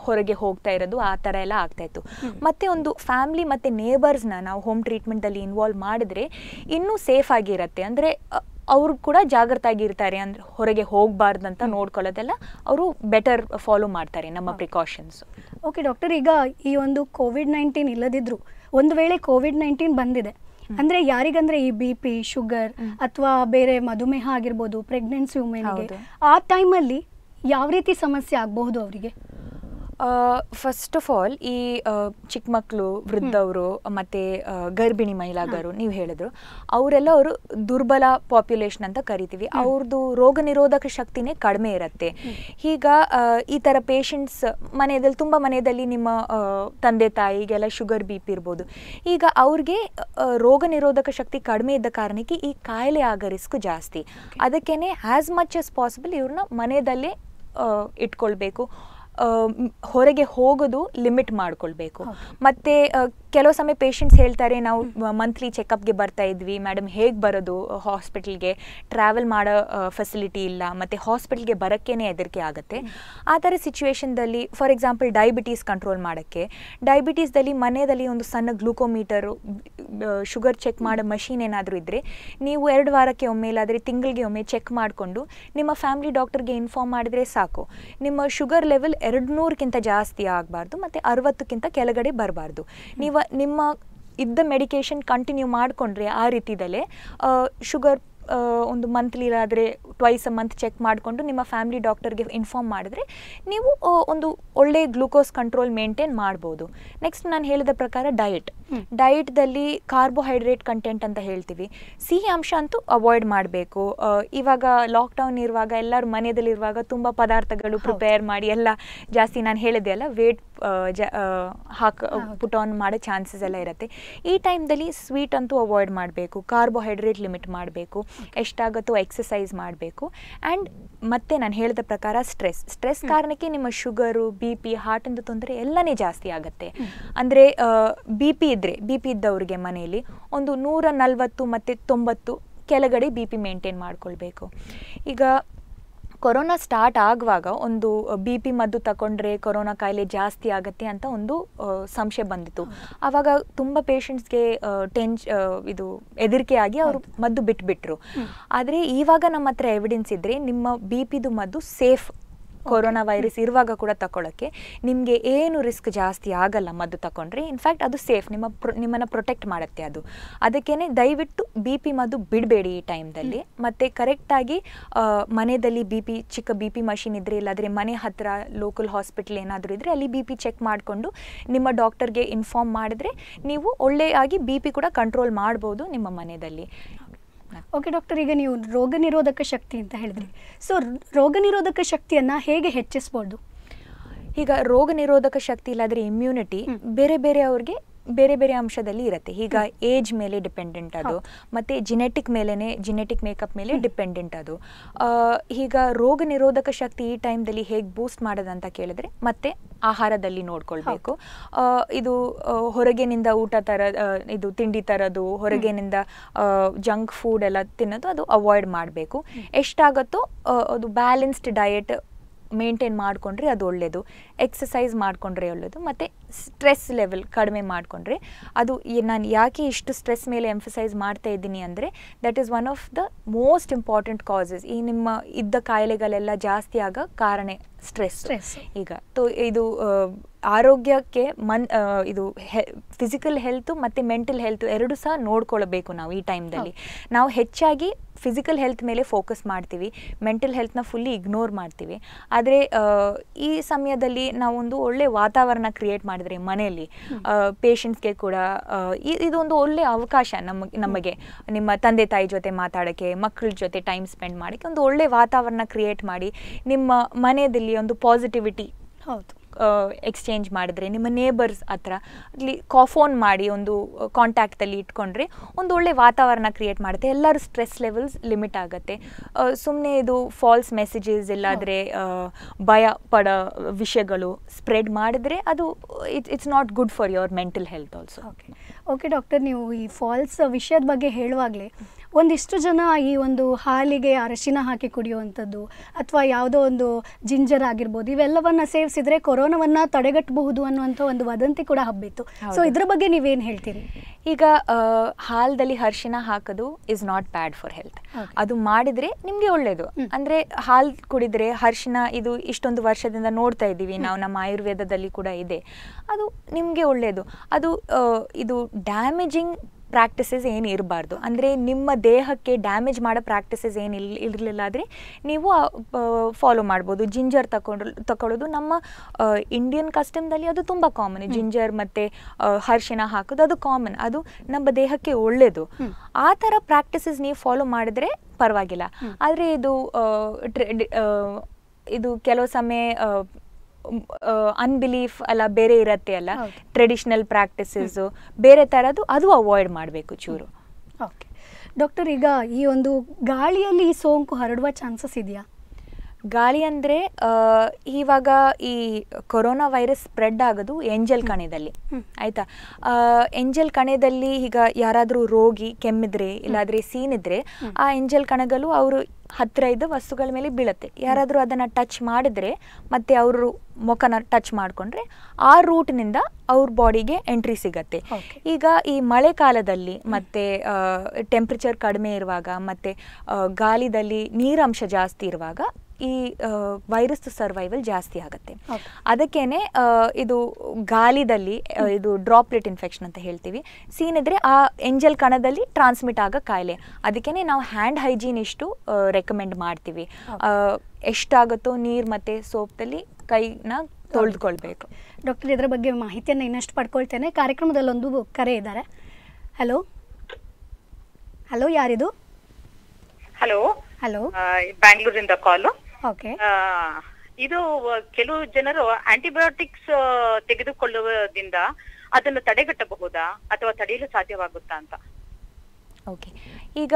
ಹೊರಗೆ ಹೋಗ್ತಾ ಇರೋದು ಆ ಥರ ಎಲ್ಲ ಇತ್ತು ಮತ್ತೆ ಒಂದು ಫ್ಯಾಮಿಲಿ ಮತ್ತು ನೇಬರ್ಸ್ನ ನಾವು ಹೋಮ್ ಟ್ರೀಟ್ಮೆಂಟಲ್ಲಿ ಇನ್ವಾಲ್ವ್ ಮಾಡಿದ್ರೆ ಇನ್ನೂ ಸೇಫ್ ಆಗಿರುತ್ತೆ ಅಂದರೆ ಅವರು ಕೂಡ ಆಗಿರ್ತಾರೆ ಅಂದ್ರೆ ಹೊರಗೆ ಅಂತ ನೋಡ್ಕೊಳ್ಳೋದೆಲ್ಲ ಅವರು ಬೆಟರ್ ಫಾಲೋ ಮಾಡ್ತಾರೆ ನಮ್ಮ ಪ್ರಿಕಾಷನ್ಸ್ ಓಕೆ ಡಾಕ್ಟರ್ ಈಗ ಈ ಒಂದು ಕೋವಿಡ್ ನೈನ್ಟೀನ್ ಇಲ್ಲದಿದ್ರು ಒಂದು ವೇಳೆ ಕೋವಿಡ್ ನೈನ್ಟೀನ್ ಬಂದಿದೆ ಅಂದ್ರೆ ಯಾರಿಗಂದ್ರೆ ಈ ಬಿ ಪಿ ಶುಗರ್ ಅಥವಾ ಬೇರೆ ಮಧುಮೇಹ ಆಗಿರ್ಬೋದು ಪ್ರೆಗ್ನೆನ್ಸಿ ಆ ಟೈಮಲ್ಲಿ ಯಾವ ರೀತಿ ಸಮಸ್ಯೆ ಆಗಬಹುದು ಅವರಿಗೆ ಫಸ್ಟ್ ಆಫ್ ಆಲ್ ಈ ಚಿಕ್ಕ ಮಕ್ಕಳು ವೃದ್ಧವರು ಮತ್ತು ಗರ್ಭಿಣಿ ಮಹಿಳಾಗರು ನೀವು ಹೇಳಿದ್ರು ಅವರೆಲ್ಲ ಅವರು ದುರ್ಬಲ ಪಾಪ್ಯುಲೇಷನ್ ಅಂತ ಕರಿತೀವಿ ಅವ್ರದ್ದು ರೋಗ ನಿರೋಧಕ ಶಕ್ತಿನೇ ಕಡಿಮೆ ಇರುತ್ತೆ ಈಗ ಈ ಥರ ಪೇಷಂಟ್ಸ್ ಮನೆಯಲ್ಲಿ ತುಂಬ ಮನೆಯಲ್ಲಿ ನಿಮ್ಮ ತಂದೆ ತಾಯಿಗೆಲ್ಲ ಶುಗರ್ ಬಿ ಪಿ ಇರ್ಬೋದು ಈಗ ಅವ್ರಿಗೆ ರೋಗ ನಿರೋಧಕ ಶಕ್ತಿ ಕಡಿಮೆ ಇದ್ದ ಕಾರಣಕ್ಕೆ ಈ ಕಾಯಿಲೆ ಆಗ ರಿಸ್ಕ್ ಜಾಸ್ತಿ ಅದಕ್ಕೇನೆ ಆ್ಯಸ್ ಮಚ್ ಆಸ್ ಪಾಸಿಬಲ್ ಇವ್ರನ್ನ ಮನೆಯಲ್ಲೇ ಇಟ್ಕೊಳ್ಬೇಕು ಹೊರಗೆ ಹೋಗೋದು ಲಿಮಿಟ್ ಮಾಡಿಕೊಳ್ಬೇಕು ಮತ್ತೆ ಕೆಲವು ಸಮಯ ಪೇಷಂಟ್ಸ್ ಹೇಳ್ತಾರೆ ನಾವು ಮಂತ್ಲಿ ಚೆಕಪ್ಗೆ ಬರ್ತಾ ಇದ್ವಿ ಮೇಡಮ್ ಹೇಗೆ ಬರೋದು ಹಾಸ್ಪಿಟಲ್ಗೆ ಟ್ರಾವೆಲ್ ಮಾಡೋ ಫೆಸಿಲಿಟಿ ಇಲ್ಲ ಮತ್ತು ಹಾಸ್ಪಿಟಲ್ಗೆ ಬರೋಕ್ಕೇನೆ ಹೆದರಿಕೆ ಆಗುತ್ತೆ ಆ ಥರ ಸಿಚುವೇಶನ್ದಲ್ಲಿ ಫಾರ್ ಎಕ್ಸಾಂಪಲ್ ಡಯಾಬಿಟೀಸ್ ಕಂಟ್ರೋಲ್ ಮಾಡೋಕ್ಕೆ ಡಯಾಬಿಟೀಸ್ದಲ್ಲಿ ಮನೆಯಲ್ಲಿ ಒಂದು ಸಣ್ಣ ಗ್ಲೂಕೋಮೀಟರು ಶುಗರ್ ಚೆಕ್ ಮಾಡೋ ಮಷೀನ್ ಏನಾದರೂ ಇದ್ದರೆ ನೀವು ಎರಡು ವಾರಕ್ಕೆ ಒಮ್ಮೆ ಇಲ್ಲಾದರೆ ತಿಂಗಳಿಗೆ ಒಮ್ಮೆ ಚೆಕ್ ಮಾಡಿಕೊಂಡು ನಿಮ್ಮ ಫ್ಯಾಮಿಲಿ ಡಾಕ್ಟರ್ಗೆ ಇನ್ಫಾರ್ಮ್ ಮಾಡಿದರೆ ಸಾಕು ನಿಮ್ಮ ಶುಗರ್ ಲೆವೆಲ್ ಎರಡು ನೂರಕ್ಕಿಂತ ಜಾಸ್ತಿ ಆಗಬಾರ್ದು ಮತ್ತು ಅರವತ್ತಕ್ಕಿಂತ ಕೆಳಗಡೆ ಬರಬಾರ್ದು ನೀವು ನಿಮ್ಮ ಇದ್ದ ಮೆಡಿಕೇಷನ್ ಕಂಟಿನ್ಯೂ ಮಾಡಿಕೊಂಡ್ರೆ ಆ ರೀತಿದಲ್ಲೇ ಶುಗರ್ ಒಂದು ಮಂತ್ಲಿ ಇಲ್ಲಾದರೆ ಟ್ವೈಸ್ ಅ ಮಂತ್ ಚೆಕ್ ಮಾಡಿಕೊಂಡು ನಿಮ್ಮ ಫ್ಯಾಮಿಲಿ ಡಾಕ್ಟರ್ಗೆ ಇನ್ಫಾರ್ಮ್ ಮಾಡಿದ್ರೆ ನೀವು ಒಂದು ಒಳ್ಳೆ ಗ್ಲೂಕೋಸ್ ಕಂಟ್ರೋಲ್ ಮೇಂಟೈನ್ ಮಾಡ್ಬೋದು ನೆಕ್ಸ್ಟ್ ನಾನು ಹೇಳಿದ ಪ್ರಕಾರ ಡಯಟ್ ಡಯಟ್ದಲ್ಲಿ ಕಾರ್ಬೋಹೈಡ್ರೇಟ್ ಕಂಟೆಂಟ್ ಅಂತ ಹೇಳ್ತೀವಿ ಸಿಹಿ ಅಂಶ ಅಂತೂ ಅವಾಯ್ಡ್ ಮಾಡಬೇಕು ಇವಾಗ ಲಾಕ್ಡೌನ್ ಇರುವಾಗ ಎಲ್ಲರೂ ಮನೆಯಲ್ಲಿರುವಾಗ ತುಂಬ ಪದಾರ್ಥಗಳು ಪ್ರಿಪೇರ್ ಮಾಡಿ ಎಲ್ಲ ಜಾಸ್ತಿ ನಾನು ಹೇಳಿದೆ ಅಲ್ಲ ವೇಟ್ ಜ ಹಾಕ ಪುಟ್ ಆನ್ ಮಾಡೋ ಚಾನ್ಸಸ್ ಎಲ್ಲ ಇರುತ್ತೆ ಈ ಟೈಮ್ದಲ್ಲಿ ಸ್ವೀಟ್ ಅಂತೂ ಅವಾಯ್ಡ್ ಮಾಡಬೇಕು ಕಾರ್ಬೋಹೈಡ್ರೇಟ್ ಲಿಮಿಟ್ ಮಾಡಬೇಕು ಎಷ್ಟಾಗುತ್ತೋ ಎಕ್ಸಸೈಸ್ ಮಾಡಬೇಕು ಆ್ಯಂಡ್ ಮತ್ತೆ ನಾನು ಹೇಳಿದ ಪ್ರಕಾರ ಸ್ಟ್ರೆಸ್ ಸ್ಟ್ರೆಸ್ ಕಾರಣಕ್ಕೆ ನಿಮ್ಮ ಶುಗರು ಬಿ ಪಿ ಹಾರ್ಟಿಂದು ತೊಂದರೆ ಎಲ್ಲನೇ ಜಾಸ್ತಿ ಆಗುತ್ತೆ ಅಂದರೆ ಬಿ ಪಿ ಇದ್ದರೆ ಬಿ ಪಿ ಇದ್ದವ್ರಿಗೆ ಮನೆಯಲ್ಲಿ ಒಂದು ನೂರ ನಲ್ವತ್ತು ಮತ್ತು ತೊಂಬತ್ತು ಕೆಳಗಡೆ ಬಿ ಪಿ ಮೇಂಟೈನ್ ಮಾಡ್ಕೊಳ್ಬೇಕು ಈಗ ಕೊರೋನಾ ಸ್ಟಾರ್ಟ್ ಆಗುವಾಗ ಒಂದು ಬಿ ಪಿ ಮದ್ದು ತಗೊಂಡ್ರೆ ಕೊರೋನಾ ಕಾಯಿಲೆ ಜಾಸ್ತಿ ಆಗುತ್ತೆ ಅಂತ ಒಂದು ಸಂಶಯ ಬಂದಿತ್ತು ಆವಾಗ ತುಂಬ ಪೇಷಂಟ್ಸ್ಗೆ ಟೆನ್ಶ್ ಇದು ಆಗಿ ಅವರು ಮದ್ದು ಬಿಟ್ಬಿಟ್ರು ಆದರೆ ಇವಾಗ ನಮ್ಮ ಹತ್ರ ಎವಿಡೆನ್ಸ್ ಇದ್ದರೆ ನಿಮ್ಮ ಬಿ ಪಿದು ಮದ್ದು ಸೇಫ್ ಕೊರೋನಾ ವೈರಸ್ ಇರುವಾಗ ಕೂಡ ತಗೊಳಕ್ಕೆ ನಿಮಗೆ ಏನು ರಿಸ್ಕ್ ಜಾಸ್ತಿ ಆಗಲ್ಲ ಮದ್ದು ತಗೊಂಡ್ರೆ ಇನ್ಫ್ಯಾಕ್ಟ್ ಅದು ಸೇಫ್ ನಿಮ್ಮ ನಿಮ್ಮನ್ನು ಪ್ರೊಟೆಕ್ಟ್ ಮಾಡುತ್ತೆ ಅದು ಅದಕ್ಕೇ ದಯವಿಟ್ಟು ಬಿ ಪಿ ಮದ್ದು ಬಿಡಬೇಡಿ ಈ ಟೈಮ್ದಲ್ಲಿ ಮತ್ತು ಕರೆಕ್ಟಾಗಿ ಮನೆಯಲ್ಲಿ ಬಿ ಪಿ ಚಿಕ್ಕ ಬಿ ಪಿ ಮಷಿನ್ ಇದ್ದರೆ ಇಲ್ಲಾದರೆ ಮನೆ ಹತ್ತಿರ ಲೋಕಲ್ ಹಾಸ್ಪಿಟ್ಲ್ ಏನಾದರೂ ಇದ್ದರೆ ಅಲ್ಲಿ ಬಿ ಪಿ ಚೆಕ್ ಮಾಡಿಕೊಂಡು ನಿಮ್ಮ ಡಾಕ್ಟರ್ಗೆ ಇನ್ಫಾರ್ಮ್ ಮಾಡಿದ್ರೆ ನೀವು ಒಳ್ಳೆಯಾಗಿ ಬಿ ಪಿ ಕೂಡ ಕಂಟ್ರೋಲ್ ಮಾಡ್ಬೋದು ನಿಮ್ಮ ಮನೆಯಲ್ಲಿ ಓಕೆ ಡಾಕ್ಟರ್ ಈಗ ನೀವು ರೋಗ ನಿರೋಧಕ ಶಕ್ತಿ ಅಂತ ಹೇಳಿದ್ರಿ ಸೊ ರೋಗ ನಿರೋಧಕ ಶಕ್ತಿಯನ್ನು ಹೇಗೆ ಹೆಚ್ಚಿಸ್ಬೋದು ಈಗ ರೋಗ ನಿರೋಧಕ ಶಕ್ತಿ ಇಲ್ಲಾದರೆ ಇಮ್ಯುನಿಟಿ ಬೇರೆ ಬೇರೆ ಅವ್ರಿಗೆ ಬೇರೆ ಬೇರೆ ಅಂಶದಲ್ಲಿ ಇರುತ್ತೆ ಈಗ ಏಜ್ ಮೇಲೆ ಡಿಪೆಂಡೆಂಟ್ ಅದು ಮತ್ತು ಜಿನೆಟಿಕ್ ಮೇಲೇ ಜಿನೆಟಿಕ್ ಮೇಕಪ್ ಮೇಲೆ ಡಿಪೆಂಡೆಂಟ್ ಅದು ಈಗ ರೋಗ ನಿರೋಧಕ ಶಕ್ತಿ ಈ ಟೈಮ್ದಲ್ಲಿ ಹೇಗೆ ಬೂಸ್ಟ್ ಮಾಡೋದಂತ ಕೇಳಿದ್ರೆ ಮತ್ತೆ ಆಹಾರದಲ್ಲಿ ನೋಡ್ಕೊಳ್ಬೇಕು ಇದು ಹೊರಗಿನಿಂದ ಊಟ ತರ ಇದು ತಿಂಡಿ ತರೋದು ಹೊರಗಿನಿಂದ ಜಂಕ್ ಫುಡ್ ಎಲ್ಲ ತಿನ್ನೋದು ಅದು ಅವಾಯ್ಡ್ ಮಾಡಬೇಕು ಎಷ್ಟಾಗುತ್ತೋ ಅದು ಬ್ಯಾಲೆನ್ಸ್ಡ್ ಡಯೆಟ್ ಮೇಂಟೈನ್ ಮಾಡಿಕೊಂಡ್ರೆ ಅದು ಒಳ್ಳೆಯದು ಎಕ್ಸಸೈಸ್ ಮಾಡಿಕೊಂಡ್ರೆ ಒಳ್ಳೆಯದು ಮತ್ತು ಸ್ಟ್ರೆಸ್ ಲೆವೆಲ್ ಕಡಿಮೆ ಮಾಡಿಕೊಂಡ್ರೆ ಅದು ನಾನು ಯಾಕೆ ಇಷ್ಟು ಸ್ಟ್ರೆಸ್ ಮೇಲೆ ಎಂಫಸೈಸ್ ಮಾಡ್ತಾ ಇದ್ದೀನಿ ಅಂದರೆ that is one of the most important causes ಈ ನಿಮ್ಮ ಇದ್ದ ಕಾಯಿಲೆಗಳೆಲ್ಲ ಜಾಸ್ತಿ ಆಗ ಕಾರಣ ಸ್ಟ್ರೆಸ್ ಈಗ ತೊ ಇದು ಆರೋಗ್ಯಕ್ಕೆ ಮನ್ ಇದು ಹೆ ಫಿಸಿಕಲ್ ಹೆಲ್ತು ಮತ್ತು ಮೆಂಟಲ್ ಹೆಲ್ತ್ ಎರಡು ಸಹ ನೋಡ್ಕೊಳ್ಬೇಕು ನಾವು ಈ ಟೈಮ್ದಲ್ಲಿ ನಾವು ಹೆಚ್ಚಾಗಿ ಫಿಸಿಕಲ್ ಹೆಲ್ತ್ ಮೇಲೆ ಫೋಕಸ್ ಮಾಡ್ತೀವಿ ಮೆಂಟಲ್ ಹೆಲ್ತ್ನ ಫುಲ್ಲಿ ಇಗ್ನೋರ್ ಮಾಡ್ತೀವಿ ಆದರೆ ಈ ಸಮಯದಲ್ಲಿ ನಾವೊಂದು ಒಳ್ಳೆ ವಾತಾವರಣ ಕ್ರಿಯೇಟ್ ಮಾಡಿದ್ರೆ ಮನೆಯಲ್ಲಿ ಪೇಷಂಟ್ಸ್ಗೆ ಕೂಡ ಇದೊಂದು ಒಳ್ಳೆ ಅವಕಾಶ ನಮಗೆ ನಮಗೆ ನಿಮ್ಮ ತಂದೆ ತಾಯಿ ಜೊತೆ ಮಾತಾಡೋಕ್ಕೆ ಮಕ್ಕಳ ಜೊತೆ ಟೈಮ್ ಸ್ಪೆಂಡ್ ಮಾಡೋಕ್ಕೆ ಒಂದು ಒಳ್ಳೆ ವಾತಾವರಣ ಕ್ರಿಯೇಟ್ ಮಾಡಿ ನಿಮ್ಮ ಮನೆಯಲ್ಲಿ ಒಂದು ಪಾಸಿಟಿವಿಟಿ ಹೌದು ಎಕ್ಸ್ಚೇಂಜ್ ಮಾಡಿದ್ರೆ ನಿಮ್ಮ ನೇಬರ್ಸ್ ಹತ್ರ ಅಲ್ಲಿ ಕಾಫೋನ್ ಮಾಡಿ ಒಂದು ಕಾಂಟ್ಯಾಕ್ಟಲ್ಲಿ ಇಟ್ಕೊಂಡ್ರೆ ಒಂದು ಒಳ್ಳೆ ವಾತಾವರಣ ಕ್ರಿಯೇಟ್ ಮಾಡುತ್ತೆ ಎಲ್ಲರೂ ಸ್ಟ್ರೆಸ್ ಲೆವೆಲ್ಸ್ ಲಿಮಿಟ್ ಆಗುತ್ತೆ ಸುಮ್ಮನೆ ಇದು ಫಾಲ್ಸ್ ಮೆಸೇಜಸ್ ಇಲ್ಲಾದರೆ ಭಯ ಪಡೋ ವಿಷಯಗಳು ಸ್ಪ್ರೆಡ್ ಮಾಡಿದ್ರೆ ಅದು it's it's not good for your mental health also okay okay doctor ನೀವು ಈ ಫಾಲ್ಸ್ ವಿಷಯದ ಬಗ್ಗೆ ಹೇಳುವಾಗಲೇ ಒಂದಿಷ್ಟು ಜನ ಈ ಒಂದು ಹಾಲಿಗೆ ಅರಶಿನ ಹಾಕಿ ಕುಡಿಯುವಂಥದ್ದು ಅಥವಾ ಯಾವುದೋ ಒಂದು ಜಿಂಜರ್ ಆಗಿರ್ಬೋದು ಇವೆಲ್ಲವನ್ನ ಸೇವಿಸಿದ್ರೆ ಕೊರೋನಾವನ್ನ ತಡೆಗಟ್ಟಬಹುದು ಅನ್ನುವಂಥ ಒಂದು ವದಂತಿ ಕೂಡ ಹಬ್ಬಿತ್ತು ಸೊ ಇದ್ರ ಬಗ್ಗೆ ನೀವೇನು ಹೇಳ್ತೀರಿ ಈಗ ಹಾಲದಲ್ಲಿ ಅರಿಶಿನ ಹಾಕೋದು is not bad for health ಅದು ಮಾಡಿದ್ರೆ ನಿಮಗೆ ಒಳ್ಳೇದು ಅಂದರೆ ಹಾಲು ಕುಡಿದ್ರೆ ಅರಿಶಿನ ಇದು ಇಷ್ಟೊಂದು ವರ್ಷದಿಂದ ನೋಡ್ತಾ ಇದ್ದೀವಿ ನಾವು ನಮ್ಮ ಆಯುರ್ವೇದದಲ್ಲಿ ಕೂಡ ಇದೆ ಅದು ನಿಮಗೆ ಒಳ್ಳೆಯದು ಅದು ಇದು ಡ್ಯಾಮೇಜಿಂಗ್ ಪ್ರಾಕ್ಟೀಸಸ್ ಏನು ಇರಬಾರ್ದು ಅಂದರೆ ನಿಮ್ಮ ದೇಹಕ್ಕೆ ಡ್ಯಾಮೇಜ್ ಮಾಡೋ ಪ್ರಾಕ್ಟೀಸಸ್ ಏನು ಇಲ್ಲಿ ಇರಲಿಲ್ಲ ಆದರೆ ನೀವು ಫಾಲೋ ಮಾಡ್ಬೋದು ಜಿಂಜರ್ ತಗೊಂಡು ತಗೊಳ್ಳೋದು ನಮ್ಮ ಇಂಡಿಯನ್ ಕಸ್ಟಮ್ದಲ್ಲಿ ಅದು ತುಂಬ ಕಾಮನ್ ಜಿಂಜರ್ ಮತ್ತು ಹರ್ಷಿಣ ಹಾಕೋದು ಅದು ಕಾಮನ್ ಅದು ನಮ್ಮ ದೇಹಕ್ಕೆ ಒಳ್ಳೆಯದು ಆ ಥರ ಪ್ರಾಕ್ಟೀಸಸ್ ನೀವು ಫಾಲೋ ಮಾಡಿದ್ರೆ ಪರವಾಗಿಲ್ಲ ಆದರೆ ಇದು ಇದು ಕೆಲವು ಸಮಯ ಅನ್ಬಿಲೀಫ್ ಅಲ್ಲ ಬೇರೆ ಇರತ್ತೆ ಅಲ್ಲ ಟ್ರೆಡಿಷನಲ್ ಪ್ರಾಕ್ಟಿಸಸ್ ಬೇರೆ ತರದ್ದು ಅದು ಅವಾಯ್ಡ್ ಮಾಡಬೇಕು ಚೂರು ಓಕೆ ಡಾಕ್ಟರ್ ಈಗ ಈ ಒಂದು ಗಾಳಿಯಲ್ಲಿ ಈ ಸೋಂಕು ಹರಡುವ ಚಾನ್ಸಸ್ ಇದೆಯಾ ಗಾಳಿ ಅಂದರೆ ಇವಾಗ ಈ ಕೊರೋನಾ ವೈರಸ್ ಸ್ಪ್ರೆಡ್ ಆಗೋದು ಎಂಜಲ್ ಕಣೆದಲ್ಲಿ ಆಯ್ತಾ ಎಂಜಲ್ ಕಣೆದಲ್ಲಿ ಈಗ ಯಾರಾದರೂ ರೋಗಿ ಕೆಮ್ಮಿದ್ರೆ ಸೀನ್ ಇದ್ರೆ ಆ ಎಂಜಲ್ ಕಣಗಳು ಅವರು ಹತ್ತಿರ ಇದ್ದ ವಸ್ತುಗಳ ಮೇಲೆ ಬೀಳುತ್ತೆ ಯಾರಾದರೂ ಅದನ್ನು ಟಚ್ ಮಾಡಿದ್ರೆ ಮತ್ತೆ ಅವರು ಮುಖನ ಟಚ್ ಮಾಡಿಕೊಂಡ್ರೆ ಆ ರೂಟ್ನಿಂದ ಅವ್ರ ಬಾಡಿಗೆ ಎಂಟ್ರಿ ಸಿಗತ್ತೆ ಈಗ ಈ ಕಾಲದಲ್ಲಿ ಮತ್ತೆ ಟೆಂಪ್ರೇಚರ್ ಕಡಿಮೆ ಇರುವಾಗ ಮತ್ತೆ ಗಾಳಿದಲ್ಲಿ ನೀರಂಶ ಜಾಸ್ತಿ ಇರುವಾಗ ಈ ವೈರಸ್ ಸರ್ವೈವಲ್ ಜಾಸ್ತಿ ಆಗುತ್ತೆ ಅದಕ್ಕೇನೆ ಇದು ಗಾಲಿದಲ್ಲಿ ಇದು ಡ್ರಾಪ್ಲೆಟ್ ಇನ್ಫೆಕ್ಷನ್ ಅಂತ ಹೇಳ್ತೀವಿ ಇದ್ರೆ ಆ ಎಂಜಲ್ ಕಣದಲ್ಲಿ ಟ್ರಾನ್ಸ್ಮಿಟ್ ಆಗೋ ಕಾಯಿಲೆ ಅದಕ್ಕೇನೆ ನಾವು ಹ್ಯಾಂಡ್ ಹೈಜೀನ್ ಇಷ್ಟು ರೆಕಮೆಂಡ್ ಮಾಡ್ತೀವಿ ಎಷ್ಟಾಗುತ್ತೋ ನೀರು ಸೋಪ್ ಸೋಪ್ದಲ್ಲಿ ಕೈನ ತೊಳೆದುಕೊಳ್ಬೇಕು ಡಾಕ್ಟರ್ ಇದರ ಬಗ್ಗೆ ಮಾಹಿತಿಯನ್ನು ಇನ್ನಷ್ಟು ಪಡ್ಕೊಳ್ತೇನೆ ಕಾರ್ಯಕ್ರಮದಲ್ಲಿ ಒಂದು ಕರೆ ಇದ್ದಾರೆ ಹಲೋ ಹಲೋ ಯಾರಿದು ಹಲೋ ಹಲೋ ಬ್ಯಾಂಗ್ಳೂರಿಂದ ಕಾಲು ಇದು ಕೆಲವು ಜನರು ಆಂಟಿಬಯೋಟಿಕ್ಸ್ ತೆಗೆದುಕೊಳ್ಳುವುದರಿಂದ ಅದನ್ನು ತಡೆಗಟ್ಟಬಹುದಾ ಅಥವಾ ತಡೆಯಲು ಸಾಧ್ಯವಾಗುತ್ತಾ ಅಂತ ಓಕೆ ಈಗ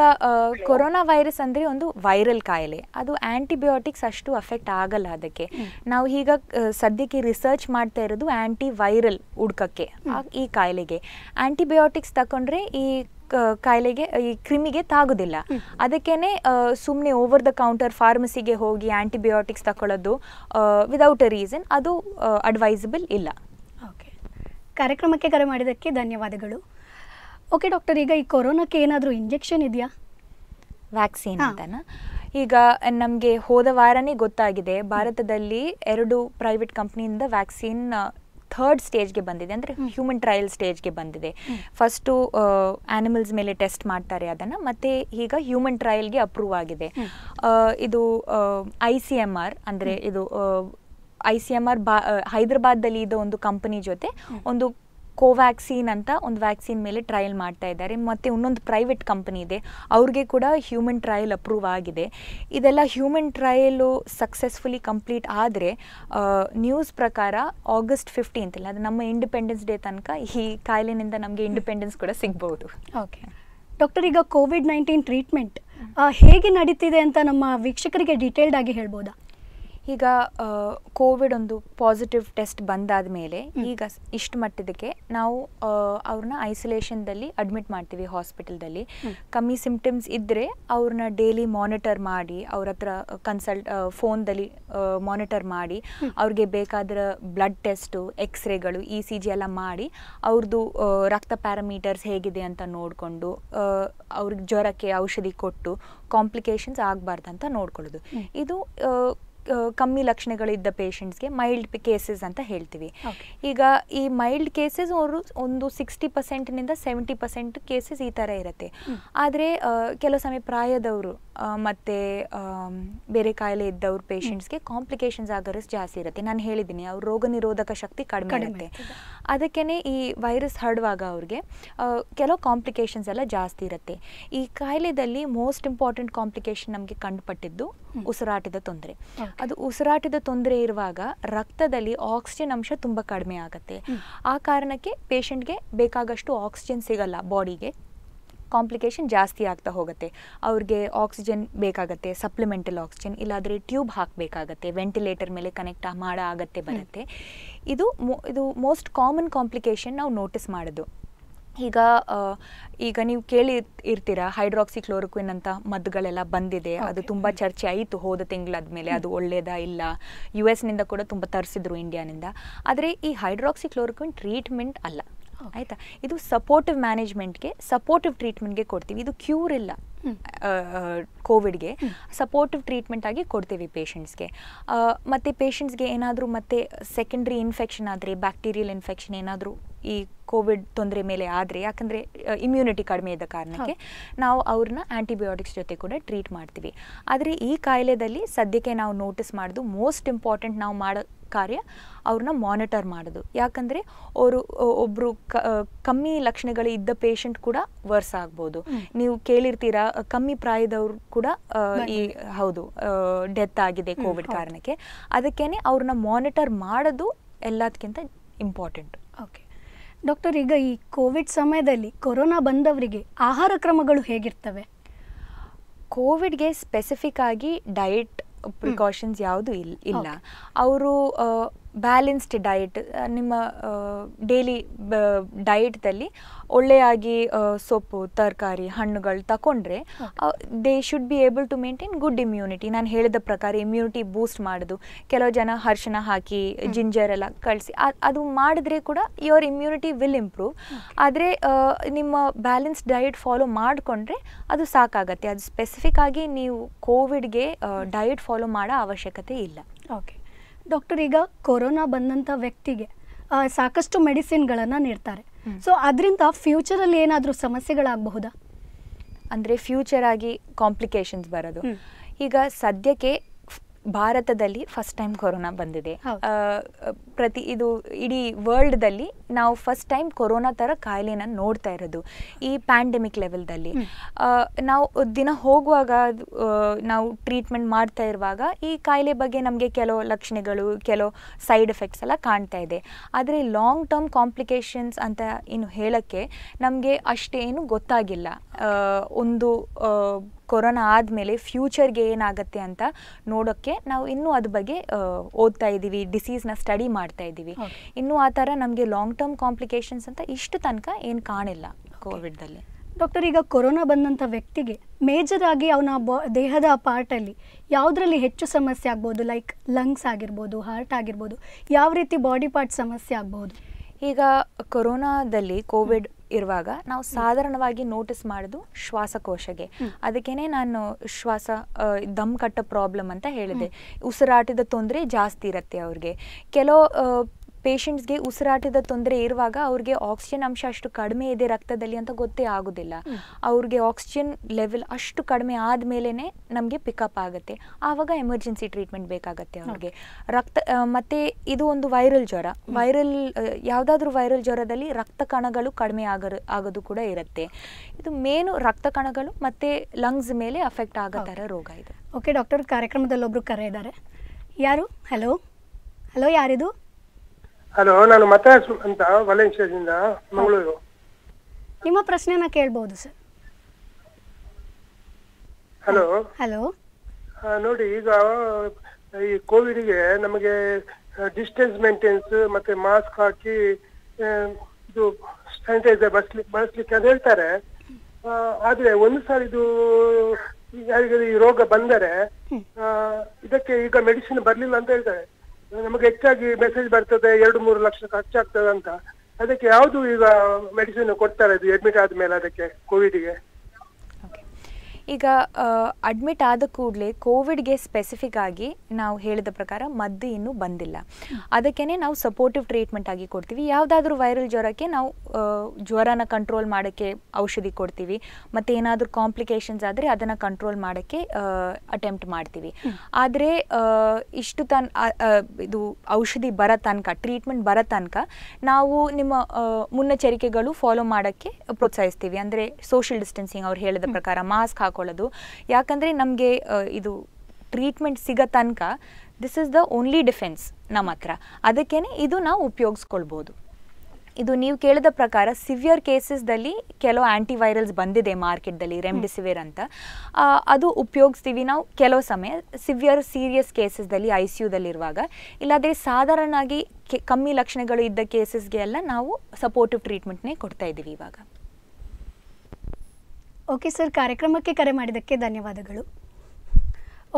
ಕೊರೋನಾ ವೈರಸ್ ಅಂದ್ರೆ ಒಂದು ವೈರಲ್ ಕಾಯಿಲೆ ಅದು ಆಂಟಿಬಯೋಟಿಕ್ಸ್ ಅಷ್ಟು ಅಫೆಕ್ಟ್ ಆಗಲ್ಲ ಅದಕ್ಕೆ ನಾವು ಈಗ ಸದ್ಯಕ್ಕೆ ರಿಸರ್ಚ್ ಮಾಡ್ತಾ ಇರೋದು ಆಂಟಿವೈರಲ್ ವೈರಲ್ ಹುಡ್ಕಕ್ಕೆ ಈ ಕಾಯಿಲೆಗೆ ಆಂಟಿಬಯೋಟಿಕ್ಸ್ ತಕೊಂಡ್ರೆ ಈ ಕಾಯಿಲೆಗೆ ಈ ಕ್ರಿಮಿಗೆ ತಾಗುದಿಲ್ಲ ಅದಕ್ಕೇನೆ ಸುಮ್ಮನೆ ಓವರ್ ದ ಕೌಂಟರ್ ಫಾರ್ಮಸಿಗೆ ಹೋಗಿ ಆಂಟಿಬಯೋಟಿಕ್ಸ್ ತಗೊಳ್ಳೋದು ವಿದೌಟ್ ಅ ರೀಸನ್ ಅದು ಅಡ್ವೈಸಬಲ್ ಇಲ್ಲ ಓಕೆ ಕಾರ್ಯಕ್ರಮಕ್ಕೆ ಕರೆ ಮಾಡಿದ್ದಕ್ಕೆ ಧನ್ಯವಾದಗಳು ಓಕೆ ಡಾಕ್ಟರ್ ಈಗ ಈ ಕೊರೋನಾಕ್ಕೆ ಏನಾದರೂ ಇಂಜೆಕ್ಷನ್ ಇದೆಯಾ ವ್ಯಾಕ್ಸಿನ್ ಅಂತನಾ ಈಗ ನಮಗೆ ಹೋದ ವಾರನೇ ಗೊತ್ತಾಗಿದೆ ಭಾರತದಲ್ಲಿ ಎರಡು ಪ್ರೈವೇಟ್ ಕಂಪ್ನಿಯಿಂದ ವ್ಯಾಕ್ಸಿನ್ ಥರ್ಡ್ ಸ್ಟೇಜ್ಗೆ ಬಂದಿದೆ ಅಂದರೆ ಹ್ಯೂಮನ್ ಟ್ರಯಲ್ ಸ್ಟೇಜ್ಗೆ ಬಂದಿದೆ ಫಸ್ಟು ಆ್ಯನಿಮಲ್ಸ್ ಮೇಲೆ ಟೆಸ್ಟ್ ಮಾಡ್ತಾರೆ ಅದನ್ನು ಮತ್ತು ಈಗ ಹ್ಯೂಮನ್ ಟ್ರಯಲ್ಗೆ ಅಪ್ರೂವ್ ಆಗಿದೆ ಇದು ಐ ಸಿ ಎಮ್ ಆರ್ ಅಂದರೆ ಇದು ಐ ಸಿ ಎಮ್ ಆರ್ ಬಾ ಹೈದ್ರಾಬಾದಲ್ಲಿ ಇದ್ದ ಒಂದು ಕಂಪನಿ ಜೊತೆ ಒಂದು ಕೋವ್ಯಾಕ್ಸಿನ್ ಅಂತ ಒಂದು ವ್ಯಾಕ್ಸಿನ್ ಮೇಲೆ ಟ್ರಯಲ್ ಮಾಡ್ತಾ ಇದ್ದಾರೆ ಮತ್ತು ಇನ್ನೊಂದು ಪ್ರೈವೇಟ್ ಕಂಪನಿ ಇದೆ ಅವ್ರಿಗೆ ಕೂಡ ಹ್ಯೂಮನ್ ಟ್ರಯಲ್ ಅಪ್ರೂವ್ ಆಗಿದೆ ಇದೆಲ್ಲ ಹ್ಯೂಮನ್ ಟ್ರಯಲು ಸಕ್ಸಸ್ಫುಲಿ ಕಂಪ್ಲೀಟ್ ಆದರೆ ನ್ಯೂಸ್ ಪ್ರಕಾರ ಆಗಸ್ಟ್ ಫಿಫ್ಟೀನ್ತ್ ಇಲ್ಲ ಅದು ನಮ್ಮ ಇಂಡಿಪೆಂಡೆನ್ಸ್ ಡೇ ತನಕ ಈ ಕಾಯಿಲೆಯಿಂದ ನಮಗೆ ಇಂಡಿಪೆಂಡೆನ್ಸ್ ಕೂಡ ಸಿಗ್ಬೋದು ಓಕೆ ಡಾಕ್ಟರ್ ಈಗ ಕೋವಿಡ್ ನೈನ್ಟೀನ್ ಟ್ರೀಟ್ಮೆಂಟ್ ಹೇಗೆ ನಡೀತಿದೆ ಅಂತ ನಮ್ಮ ವೀಕ್ಷಕರಿಗೆ ಡೀಟೇಲ್ಡ್ ಆಗಿ ಹೇಳ್ಬೋದಾ ಈಗ ಕೋವಿಡ್ ಒಂದು ಪಾಸಿಟಿವ್ ಟೆಸ್ಟ್ ಬಂದಾದ ಮೇಲೆ ಈಗ ಇಷ್ಟು ಮಟ್ಟದಕ್ಕೆ ನಾವು ಅವ್ರನ್ನ ಐಸೋಲೇಷನ್ದಲ್ಲಿ ಅಡ್ಮಿಟ್ ಮಾಡ್ತೀವಿ ಹಾಸ್ಪಿಟಲ್ದಲ್ಲಿ ಕಮ್ಮಿ ಸಿಂಪ್ಟಮ್ಸ್ ಇದ್ದರೆ ಅವ್ರನ್ನ ಡೈಲಿ ಮಾನಿಟರ್ ಮಾಡಿ ಅವ್ರ ಹತ್ರ ಕನ್ಸಲ್ಟ್ ಫೋನ್ದಲ್ಲಿ ಮಾನಿಟರ್ ಮಾಡಿ ಅವ್ರಿಗೆ ಬೇಕಾದ್ರೆ ಬ್ಲಡ್ ಟೆಸ್ಟು ಎಕ್ಸ್ರೇಗಳು ಇ e ಸಿ ಜಿ ಎಲ್ಲ ಮಾಡಿ ಅವ್ರದ್ದು ರಕ್ತ ಪ್ಯಾರಾಮೀಟರ್ಸ್ ಹೇಗಿದೆ ಅಂತ ನೋಡಿಕೊಂಡು ಅವ್ರಿಗೆ ಜ್ವರಕ್ಕೆ ಔಷಧಿ ಕೊಟ್ಟು ಕಾಂಪ್ಲಿಕೇಶನ್ಸ್ ಅಂತ ನೋಡ್ಕೊಳ್ಳೋದು ಇದು ಕಮ್ಮಿ ಲಕ್ಷಣಗಳಿದ್ದ ಪೇಷಂಟ್ಸ್ಗೆ ಮೈಲ್ಡ್ ಕೇಸಸ್ ಅಂತ ಹೇಳ್ತೀವಿ ಈಗ ಈ ಮೈಲ್ಡ್ ಕೇಸಸ್ ಅವರು ಒಂದು ಸಿಕ್ಸ್ಟಿ ಪರ್ಸೆಂಟ್ನಿಂದ ಸೆವೆಂಟಿ ಪರ್ಸೆಂಟ್ ಕೇಸಸ್ ಈ ಥರ ಇರುತ್ತೆ ಆದರೆ ಕೆಲವು ಸಮಯ ಪ್ರಾಯದವರು ಮತ್ತು ಬೇರೆ ಕಾಯಿಲೆ ಇದ್ದವ್ರ ಪೇಷಂಟ್ಸ್ಗೆ ಕಾಂಪ್ಲಿಕೇಶನ್ಸ್ ಆಗೋ ಜಾಸ್ತಿ ಇರುತ್ತೆ ನಾನು ಹೇಳಿದ್ದೀನಿ ಅವ್ರ ರೋಗ ನಿರೋಧಕ ಶಕ್ತಿ ಕಡಿಮೆ ಇರುತ್ತೆ ಅದಕ್ಕೇ ಈ ವೈರಸ್ ಹರಡುವಾಗ ಅವ್ರಿಗೆ ಕೆಲವು ಕಾಂಪ್ಲಿಕೇಶನ್ಸ್ ಎಲ್ಲ ಜಾಸ್ತಿ ಇರುತ್ತೆ ಈ ಕಾಯಿಲೆದಲ್ಲಿ ಮೋಸ್ಟ್ ಇಂಪಾರ್ಟೆಂಟ್ ಕಾಂಪ್ಲಿಕೇಶನ್ ನಮಗೆ ಕಂಡುಪಟ್ಟಿದ್ದು ಉಸಿರಾಟದ ತೊಂದರೆ ಅದು ಉಸಿರಾಟದ ತೊಂದರೆ ಇರುವಾಗ ರಕ್ತದಲ್ಲಿ ಆಕ್ಸಿಜನ್ ಅಂಶ ತುಂಬ ಕಡಿಮೆ ಆಗುತ್ತೆ ಆ ಕಾರಣಕ್ಕೆ ಪೇಷಂಟ್ಗೆ ಬೇಕಾಗಷ್ಟು ಆಕ್ಸಿಜನ್ ಸಿಗಲ್ಲ ಬಾಡಿಗೆ ಕಾಂಪ್ಲಿಕೇಶನ್ ಜಾಸ್ತಿ ಆಗ್ತಾ ಹೋಗುತ್ತೆ ಅವ್ರಿಗೆ ಆಕ್ಸಿಜನ್ ಬೇಕಾಗುತ್ತೆ ಸಪ್ಲಿಮೆಂಟಲ್ ಆಕ್ಸಿಜನ್ ಇಲ್ಲಾದರೆ ಟ್ಯೂಬ್ ಹಾಕಬೇಕಾಗತ್ತೆ ವೆಂಟಿಲೇಟರ್ ಮೇಲೆ ಕನೆಕ್ಟ್ ಮಾಡೋ ಆಗತ್ತೆ ಬರುತ್ತೆ ಇದು ಇದು ಮೋಸ್ಟ್ ಕಾಮನ್ ಕಾಂಪ್ಲಿಕೇಶನ್ ನಾವು ನೋಟಿಸ್ ಮಾಡೋದು ಈಗ ಈಗ ನೀವು ಕೇಳಿ ಇರ್ತೀರ ಹೈಡ್ರಾಕ್ಸಿ ಕ್ಲೋರೋಕ್ವಿನ್ ಅಂತ ಮದ್ದುಗಳೆಲ್ಲ ಬಂದಿದೆ ಅದು ತುಂಬ ಚರ್ಚೆ ಆಯಿತು ಹೋದ ತಿಂಗಳಾದ ಮೇಲೆ ಅದು ಒಳ್ಳೆಯದಾ ಇಲ್ಲ ಯು ಎಸ್ನಿಂದ ಕೂಡ ತುಂಬ ತರಿಸಿದ್ರು ಇಂಡಿಯಾನಿಂದ ಆದರೆ ಈ ಹೈಡ್ರಾಕ್ಸಿ ಕ್ಲೋರೋಕ್ವಿನ್ ಟ್ರೀಟ್ಮೆಂಟ್ ಅಲ್ಲ ಆಯ್ತಾ ಇದು ಸಪೋರ್ಟಿವ್ ಮ್ಯಾನೇಜ್ಮೆಂಟ್ಗೆ ಸಪೋರ್ಟಿವ್ ಟ್ರೀಟ್ಮೆಂಟ್ಗೆ ಕೊಡ್ತೀವಿ ಇದು ಕ್ಯೂರ್ ಇಲ್ಲ ಕೋವಿಡ್ಗೆ ಸಪೋರ್ಟಿವ್ ಟ್ರೀಟ್ಮೆಂಟ್ ಆಗಿ ಕೊಡ್ತೀವಿ ಪೇಷಂಟ್ಸ್ಗೆ ಮತ್ತು ಪೇಷಂಟ್ಸ್ಗೆ ಏನಾದರೂ ಮತ್ತೆ ಸೆಕೆಂಡ್ರಿ ಇನ್ಫೆಕ್ಷನ್ ಆದರೆ ಬ್ಯಾಕ್ಟೀರಿಯಲ್ ಇನ್ಫೆಕ್ಷನ್ ಏನಾದರೂ ಈ ಕೋವಿಡ್ ತೊಂದರೆ ಮೇಲೆ ಆದರೆ ಯಾಕಂದರೆ ಇಮ್ಯುನಿಟಿ ಕಡಿಮೆ ಇದ್ದ ಕಾರಣಕ್ಕೆ ನಾವು ಅವ್ರನ್ನ ಆ್ಯಂಟಿಬಯೋಟಿಕ್ಸ್ ಜೊತೆ ಕೂಡ ಟ್ರೀಟ್ ಮಾಡ್ತೀವಿ ಆದರೆ ಈ ಕಾಯಿಲೆದಲ್ಲಿ ಸದ್ಯಕ್ಕೆ ನಾವು ನೋಟಿಸ್ ಮಾಡೋದು ಮೋಸ್ಟ್ ಇಂಪಾರ್ಟೆಂಟ್ ನಾವು ಮಾಡೋ ಕಾರ್ಯ ಅವ್ರನ್ನ ಮಾನಿಟರ್ ಮಾಡೋದು ಯಾಕಂದರೆ ಅವರು ಒಬ್ಬರು ಕಮ್ಮಿ ಲಕ್ಷಣಗಳು ಇದ್ದ ಪೇಷಂಟ್ ಕೂಡ ವರ್ಸ್ ಆಗ್ಬೋದು ನೀವು ಕೇಳಿರ್ತೀರಾ ಕಮ್ಮಿ ಪ್ರಾಯದವ್ರು ಕೂಡ ಈ ಹೌದು ಡೆತ್ ಆಗಿದೆ ಕೋವಿಡ್ ಕಾರಣಕ್ಕೆ ಅದಕ್ಕೇನೆ ಅವ್ರನ್ನ ಮಾನಿಟರ್ ಮಾಡೋದು ಎಲ್ಲದಕ್ಕಿಂತ ಇಂಪಾರ್ಟೆಂಟ್ ಓಕೆ ಡಾಕ್ಟರ್ ಈಗ ಈ ಕೋವಿಡ್ ಸಮಯದಲ್ಲಿ ಕೊರೋನಾ ಬಂದವರಿಗೆ ಆಹಾರ ಕ್ರಮಗಳು ಹೇಗಿರ್ತವೆ ಕೋವಿಡ್ಗೆ ಸ್ಪೆಸಿಫಿಕ್ ಆಗಿ ಡಯಟ್ ಪ್ರಿಕಾಷನ್ಸ್ ಯಾವುದು ಇಲ್ಲ ಅವರು ಬ್ಯಾಲೆನ್ಸ್ಡ್ ಡಯಟ್ ನಿಮ್ಮ ಡೈಲಿ ಡಯಟ್ದಲ್ಲಿ ಒಳ್ಳೆಯಾಗಿ ಸೊಪ್ಪು ತರಕಾರಿ ಹಣ್ಣುಗಳು ತಗೊಂಡ್ರೆ they should be able to maintain good immunity ನಾನು ಹೇಳಿದ ಪ್ರಕಾರ ಇಮ್ಯುನಿಟಿ ಬೂಸ್ಟ್ ಮಾಡೋದು ಕೆಲವು ಜನ ಹರ್ಷಣ ಹಾಕಿ ಜಿಂಜರ್ ಎಲ್ಲ ಕಳಿಸಿ ಅದು ಮಾಡಿದ್ರೆ ಕೂಡ ಯುವರ್ ಇಮ್ಯುನಿಟಿ ವಿಲ್ ಇಂಪ್ರೂವ್ ಆದರೆ ನಿಮ್ಮ ಬ್ಯಾಲೆನ್ಸ್ಡ್ ಡಯೆಟ್ ಫಾಲೋ ಮಾಡಿಕೊಂಡ್ರೆ ಅದು ಸಾಕಾಗತ್ತೆ ಅದು ಸ್ಪೆಸಿಫಿಕ್ ಆಗಿ ನೀವು ಕೋವಿಡ್ಗೆ ಡಯಟ್ ಫಾಲೋ ಮಾಡೋ ಅವಶ್ಯಕತೆ ಇಲ್ಲ ಓಕೆ ಡಾಕ್ಟರ್ ಈಗ ಕೊರೋನಾ ಬಂದಂಥ ವ್ಯಕ್ತಿಗೆ ಸಾಕಷ್ಟು ಮೆಡಿಸಿನ್ಗಳನ್ನು ನೀಡ್ತಾರೆ ಸೊ ಅದರಿಂದ ಫ್ಯೂಚರಲ್ಲಿ ಏನಾದರೂ ಸಮಸ್ಯೆಗಳಾಗಬಹುದಾ ಅಂದರೆ ಫ್ಯೂಚರ್ ಆಗಿ ಕಾಂಪ್ಲಿಕೇಶನ್ಸ್ ಬರೋದು ಈಗ ಸದ್ಯಕ್ಕೆ ಭಾರತದಲ್ಲಿ ಫಸ್ಟ್ ಟೈಮ್ ಕೊರೋನಾ ಬಂದಿದೆ ಪ್ರತಿ ಇದು ಇಡೀ ವರ್ಲ್ಡ್ದಲ್ಲಿ ನಾವು ಫಸ್ಟ್ ಟೈಮ್ ಕೊರೋನಾ ಥರ ಕಾಯಿಲೆನ ನೋಡ್ತಾ ಇರೋದು ಈ ಪ್ಯಾಂಡೆಮಿಕ್ ಲೆವೆಲ್ದಲ್ಲಿ ನಾವು ದಿನ ಹೋಗುವಾಗ ನಾವು ಟ್ರೀಟ್ಮೆಂಟ್ ಮಾಡ್ತಾ ಇರುವಾಗ ಈ ಕಾಯಿಲೆ ಬಗ್ಗೆ ನಮಗೆ ಕೆಲವು ಲಕ್ಷಣಗಳು ಕೆಲವು ಸೈಡ್ ಎಫೆಕ್ಟ್ಸ್ ಎಲ್ಲ ಕಾಣ್ತಾ ಇದೆ ಆದರೆ ಲಾಂಗ್ ಟರ್ಮ್ ಕಾಂಪ್ಲಿಕೇಶನ್ಸ್ ಅಂತ ಇನ್ನು ಹೇಳೋಕ್ಕೆ ನಮಗೆ ಅಷ್ಟೇನು ಗೊತ್ತಾಗಿಲ್ಲ ಒಂದು ಕೊರೋನಾ ಆದಮೇಲೆ ಫ್ಯೂಚರ್ಗೆ ಏನಾಗುತ್ತೆ ಅಂತ ನೋಡೋಕ್ಕೆ ನಾವು ಇನ್ನೂ ಅದ್ರ ಬಗ್ಗೆ ಓದ್ತಾ ಇದ್ದೀವಿ ಡಿಸೀಸ್ನ ಸ್ಟಡಿ ಮಾಡ್ತಾ ಇದ್ದೀವಿ ಇನ್ನೂ ಆ ಥರ ನಮಗೆ ಲಾಂಗ್ ಟರ್ಮ್ ಕಾಂಪ್ಲಿಕೇಶನ್ಸ್ ಅಂತ ಇಷ್ಟು ತನಕ ಏನು ಕಾಣಿಲ್ಲ ಕೋವಿಡ್ದಲ್ಲಿ ಡಾಕ್ಟರ್ ಈಗ ಕೊರೋನಾ ಬಂದಂಥ ವ್ಯಕ್ತಿಗೆ ಮೇಜರ್ ಆಗಿ ಅವನ ಬ ದೇಹದ ಪಾರ್ಟಲ್ಲಿ ಯಾವುದರಲ್ಲಿ ಹೆಚ್ಚು ಸಮಸ್ಯೆ ಆಗ್ಬೋದು ಲೈಕ್ ಲಂಗ್ಸ್ ಆಗಿರ್ಬೋದು ಹಾರ್ಟ್ ಆಗಿರ್ಬೋದು ಯಾವ ರೀತಿ ಬಾಡಿ ಪಾರ್ಟ್ ಸಮಸ್ಯೆ ಆಗ್ಬೋದು ಈಗ ಕೊರೋನಾದಲ್ಲಿ ಕೋವಿಡ್ ಇರುವಾಗ ನಾವು ಸಾಧಾರಣವಾಗಿ ನೋಟಿಸ್ ಮಾಡೋದು ಶ್ವಾಸಕೋಶಗೆ ಅದಕ್ಕೇನೆ ನಾನು ಶ್ವಾಸ ದಮ್ ಕಟ್ಟ ಪ್ರಾಬ್ಲಮ್ ಅಂತ ಹೇಳಿದೆ ಉಸಿರಾಟದ ತೊಂದರೆ ಜಾಸ್ತಿ ಇರುತ್ತೆ ಅವ್ರಿಗೆ ಕೆಲವು ಪೇಷಂಟ್ಸ್ಗೆ ಉಸಿರಾಟದ ತೊಂದರೆ ಇರುವಾಗ ಅವ್ರಿಗೆ ಆಕ್ಸಿಜನ್ ಅಂಶ ಅಷ್ಟು ಕಡಿಮೆ ಇದೆ ರಕ್ತದಲ್ಲಿ ಅಂತ ಗೊತ್ತೇ ಆಗೋದಿಲ್ಲ ಅವ್ರಿಗೆ ಆಕ್ಸಿಜನ್ ಲೆವೆಲ್ ಅಷ್ಟು ಕಡಿಮೆ ಆದಮೇಲೆ ನಮಗೆ ಪಿಕಪ್ ಆಗುತ್ತೆ ಆವಾಗ ಎಮರ್ಜೆನ್ಸಿ ಟ್ರೀಟ್ಮೆಂಟ್ ಬೇಕಾಗುತ್ತೆ ಅವ್ರಿಗೆ ರಕ್ತ ಮತ್ತೆ ಇದು ಒಂದು ವೈರಲ್ ಜ್ವರ ವೈರಲ್ ಯಾವುದಾದ್ರೂ ವೈರಲ್ ಜ್ವರದಲ್ಲಿ ರಕ್ತ ಕಣಗಳು ಕಡಿಮೆ ಆಗರು ಆಗೋದು ಕೂಡ ಇರುತ್ತೆ ಇದು ಮೇನು ರಕ್ತ ಕಣಗಳು ಮತ್ತು ಲಂಗ್ಸ್ ಮೇಲೆ ಅಫೆಕ್ಟ್ ಆಗೋ ಥರ ರೋಗ ಇದೆ ಓಕೆ ಡಾಕ್ಟರ್ ಕಾರ್ಯಕ್ರಮದಲ್ಲಿ ಒಬ್ಬರು ಕರೆ ಇದ್ದಾರೆ ಯಾರು ಹಲೋ ಹಲೋ ಯಾರಿದು ಹಲೋ ನಾನು ಮತಾಸ್ ಅಂತ ವಲೆನ್ಶಿಯಾದಿಂದ ಮಂಗಳೂರು ನಿಮ್ಮ ಪ್ರಶ್ನೆನ ಕೇಳಬಹುದು ಸರ್ ಹಲೋ ಹಲೋ ನೋಡಿ ಈಗ ಈ ಕೋವಿಡ್ಗೆ ನಮಗೆ ಡಿಸ್ಟೆನ್ಸ್ ಮೇಂಟೆನ್ಸ್ ಮತ್ತೆ ಮಾಸ್ಕ್ ಹಾಕಿ ಇದು ಸ್ಯಾನಿಟೈಸರ್ ಬಳಸ್ಲಿಕ್ಕೆ ಬಳಸ್ಲಿಕ್ಕೆ ಅಂತ ಹೇಳ್ತಾರೆ ಆದ್ರೆ ಒಂದು ಸಾರಿ ಇದು ಯಾರಿಗಾದ್ರು ಈ ರೋಗ ಬಂದರೆ ಇದಕ್ಕೆ ಈಗ ಮೆಡಿಸಿನ್ ಬರ್ಲಿಲ್ಲ ಅಂತ ಹೇಳ್ತಾರೆ ನಮಗೆ ಹೆಚ್ಚಾಗಿ ಮೆಸೇಜ್ ಬರ್ತದೆ ಎರಡು ಮೂರು ಲಕ್ಷ ಖರ್ಚಾಗ್ತದೆ ಅಂತ ಅದಕ್ಕೆ ಯಾವುದು ಈಗ ಮೆಡಿಸಿನ್ ಕೊಡ್ತಾರೆ ಅದು ಅಡ್ಮಿಟ್ ಆದ್ಮೇಲೆ ಅದಕ್ಕೆ ಕೋವಿಡ್ಗೆ ಈಗ ಅಡ್ಮಿಟ್ ಆದ ಕೂಡಲೇ ಕೋವಿಡ್ಗೆ ಸ್ಪೆಸಿಫಿಕ್ ಆಗಿ ನಾವು ಹೇಳಿದ ಪ್ರಕಾರ ಮದ್ದು ಇನ್ನೂ ಬಂದಿಲ್ಲ ಅದಕ್ಕೇ ನಾವು ಸಪೋರ್ಟಿವ್ ಟ್ರೀಟ್ಮೆಂಟ್ ಆಗಿ ಕೊಡ್ತೀವಿ ಯಾವುದಾದ್ರೂ ವೈರಲ್ ಜ್ವರಕ್ಕೆ ನಾವು ಜ್ವರನ ಕಂಟ್ರೋಲ್ ಮಾಡೋಕ್ಕೆ ಔಷಧಿ ಕೊಡ್ತೀವಿ ಮತ್ತು ಏನಾದರೂ ಕಾಂಪ್ಲಿಕೇಶನ್ಸ್ ಆದರೆ ಅದನ್ನು ಕಂಟ್ರೋಲ್ ಮಾಡೋಕ್ಕೆ ಅಟೆಂಪ್ಟ್ ಮಾಡ್ತೀವಿ ಆದರೆ ಇಷ್ಟು ತನ್ ಇದು ಔಷಧಿ ಬರೋ ತನಕ ಟ್ರೀಟ್ಮೆಂಟ್ ಬರೋ ತನಕ ನಾವು ನಿಮ್ಮ ಮುನ್ನೆಚ್ಚರಿಕೆಗಳು ಫಾಲೋ ಮಾಡೋಕ್ಕೆ ಪ್ರೋತ್ಸಾಹಿಸ್ತೀವಿ ಅಂದರೆ ಸೋಷಿಯಲ್ ಡಿಸ್ಟೆನ್ಸಿಂಗ್ ಅವ್ರು ಹೇಳಿದ ಪ್ರಕಾರ ಮಾಸ್ಕ್ ಹಾಕೋದು ಮಾಡ್ಕೊಳ್ಳೋದು ಯಾಕಂದರೆ ನಮಗೆ ಇದು ಟ್ರೀಟ್ಮೆಂಟ್ ಸಿಗೋ ತನಕ this is the only defence ನಮ್ಮ ಹತ್ರ ಅದಕ್ಕೇ ಇದು ನಾವು ಉಪಯೋಗಿಸ್ಕೊಳ್ಬೋದು ಇದು ನೀವು ಕೇಳಿದ ಪ್ರಕಾರ ಸಿವಿಯರ್ ಕೇಸಸ್ದಲ್ಲಿ ಕೆಲವು ಆ್ಯಂಟಿವೈರಲ್ಸ್ ಬಂದಿದೆ ಮಾರ್ಕೆಟ್ದಲ್ಲಿ ರೆಮ್ಡಿಸಿವಿರ್ ಅಂತ ಅದು ಉಪಯೋಗಿಸ್ತೀವಿ ನಾವು ಕೆಲವು ಸಮಯ ಸಿವಿಯರ್ ಸೀರಿಯಸ್ ಕೇಸಸ್ದಲ್ಲಿ ಐ ಸಿ ಯುದಲ್ಲಿರುವಾಗ ಇಲ್ಲಾದರೆ ಸಾಧಾರಣವಾಗಿ ಕಮ್ಮಿ ಲಕ್ಷಣಗಳು ಇದ್ದ ಕೇಸಸ್ಗೆ ಎಲ್ಲ ನಾವು ಸಪೋರ್ಟಿವ್ ಟ್ರೀಟ್ಮೆಂಟ್ನೇ ಕೊಡ್ತಾ ಇದ್ದೀವಿ ಇವಾಗ ಓಕೆ ಸರ್ ಕಾರ್ಯಕ್ರಮಕ್ಕೆ ಕರೆ ಮಾಡಿದ್ದಕ್ಕೆ ಧನ್ಯವಾದಗಳು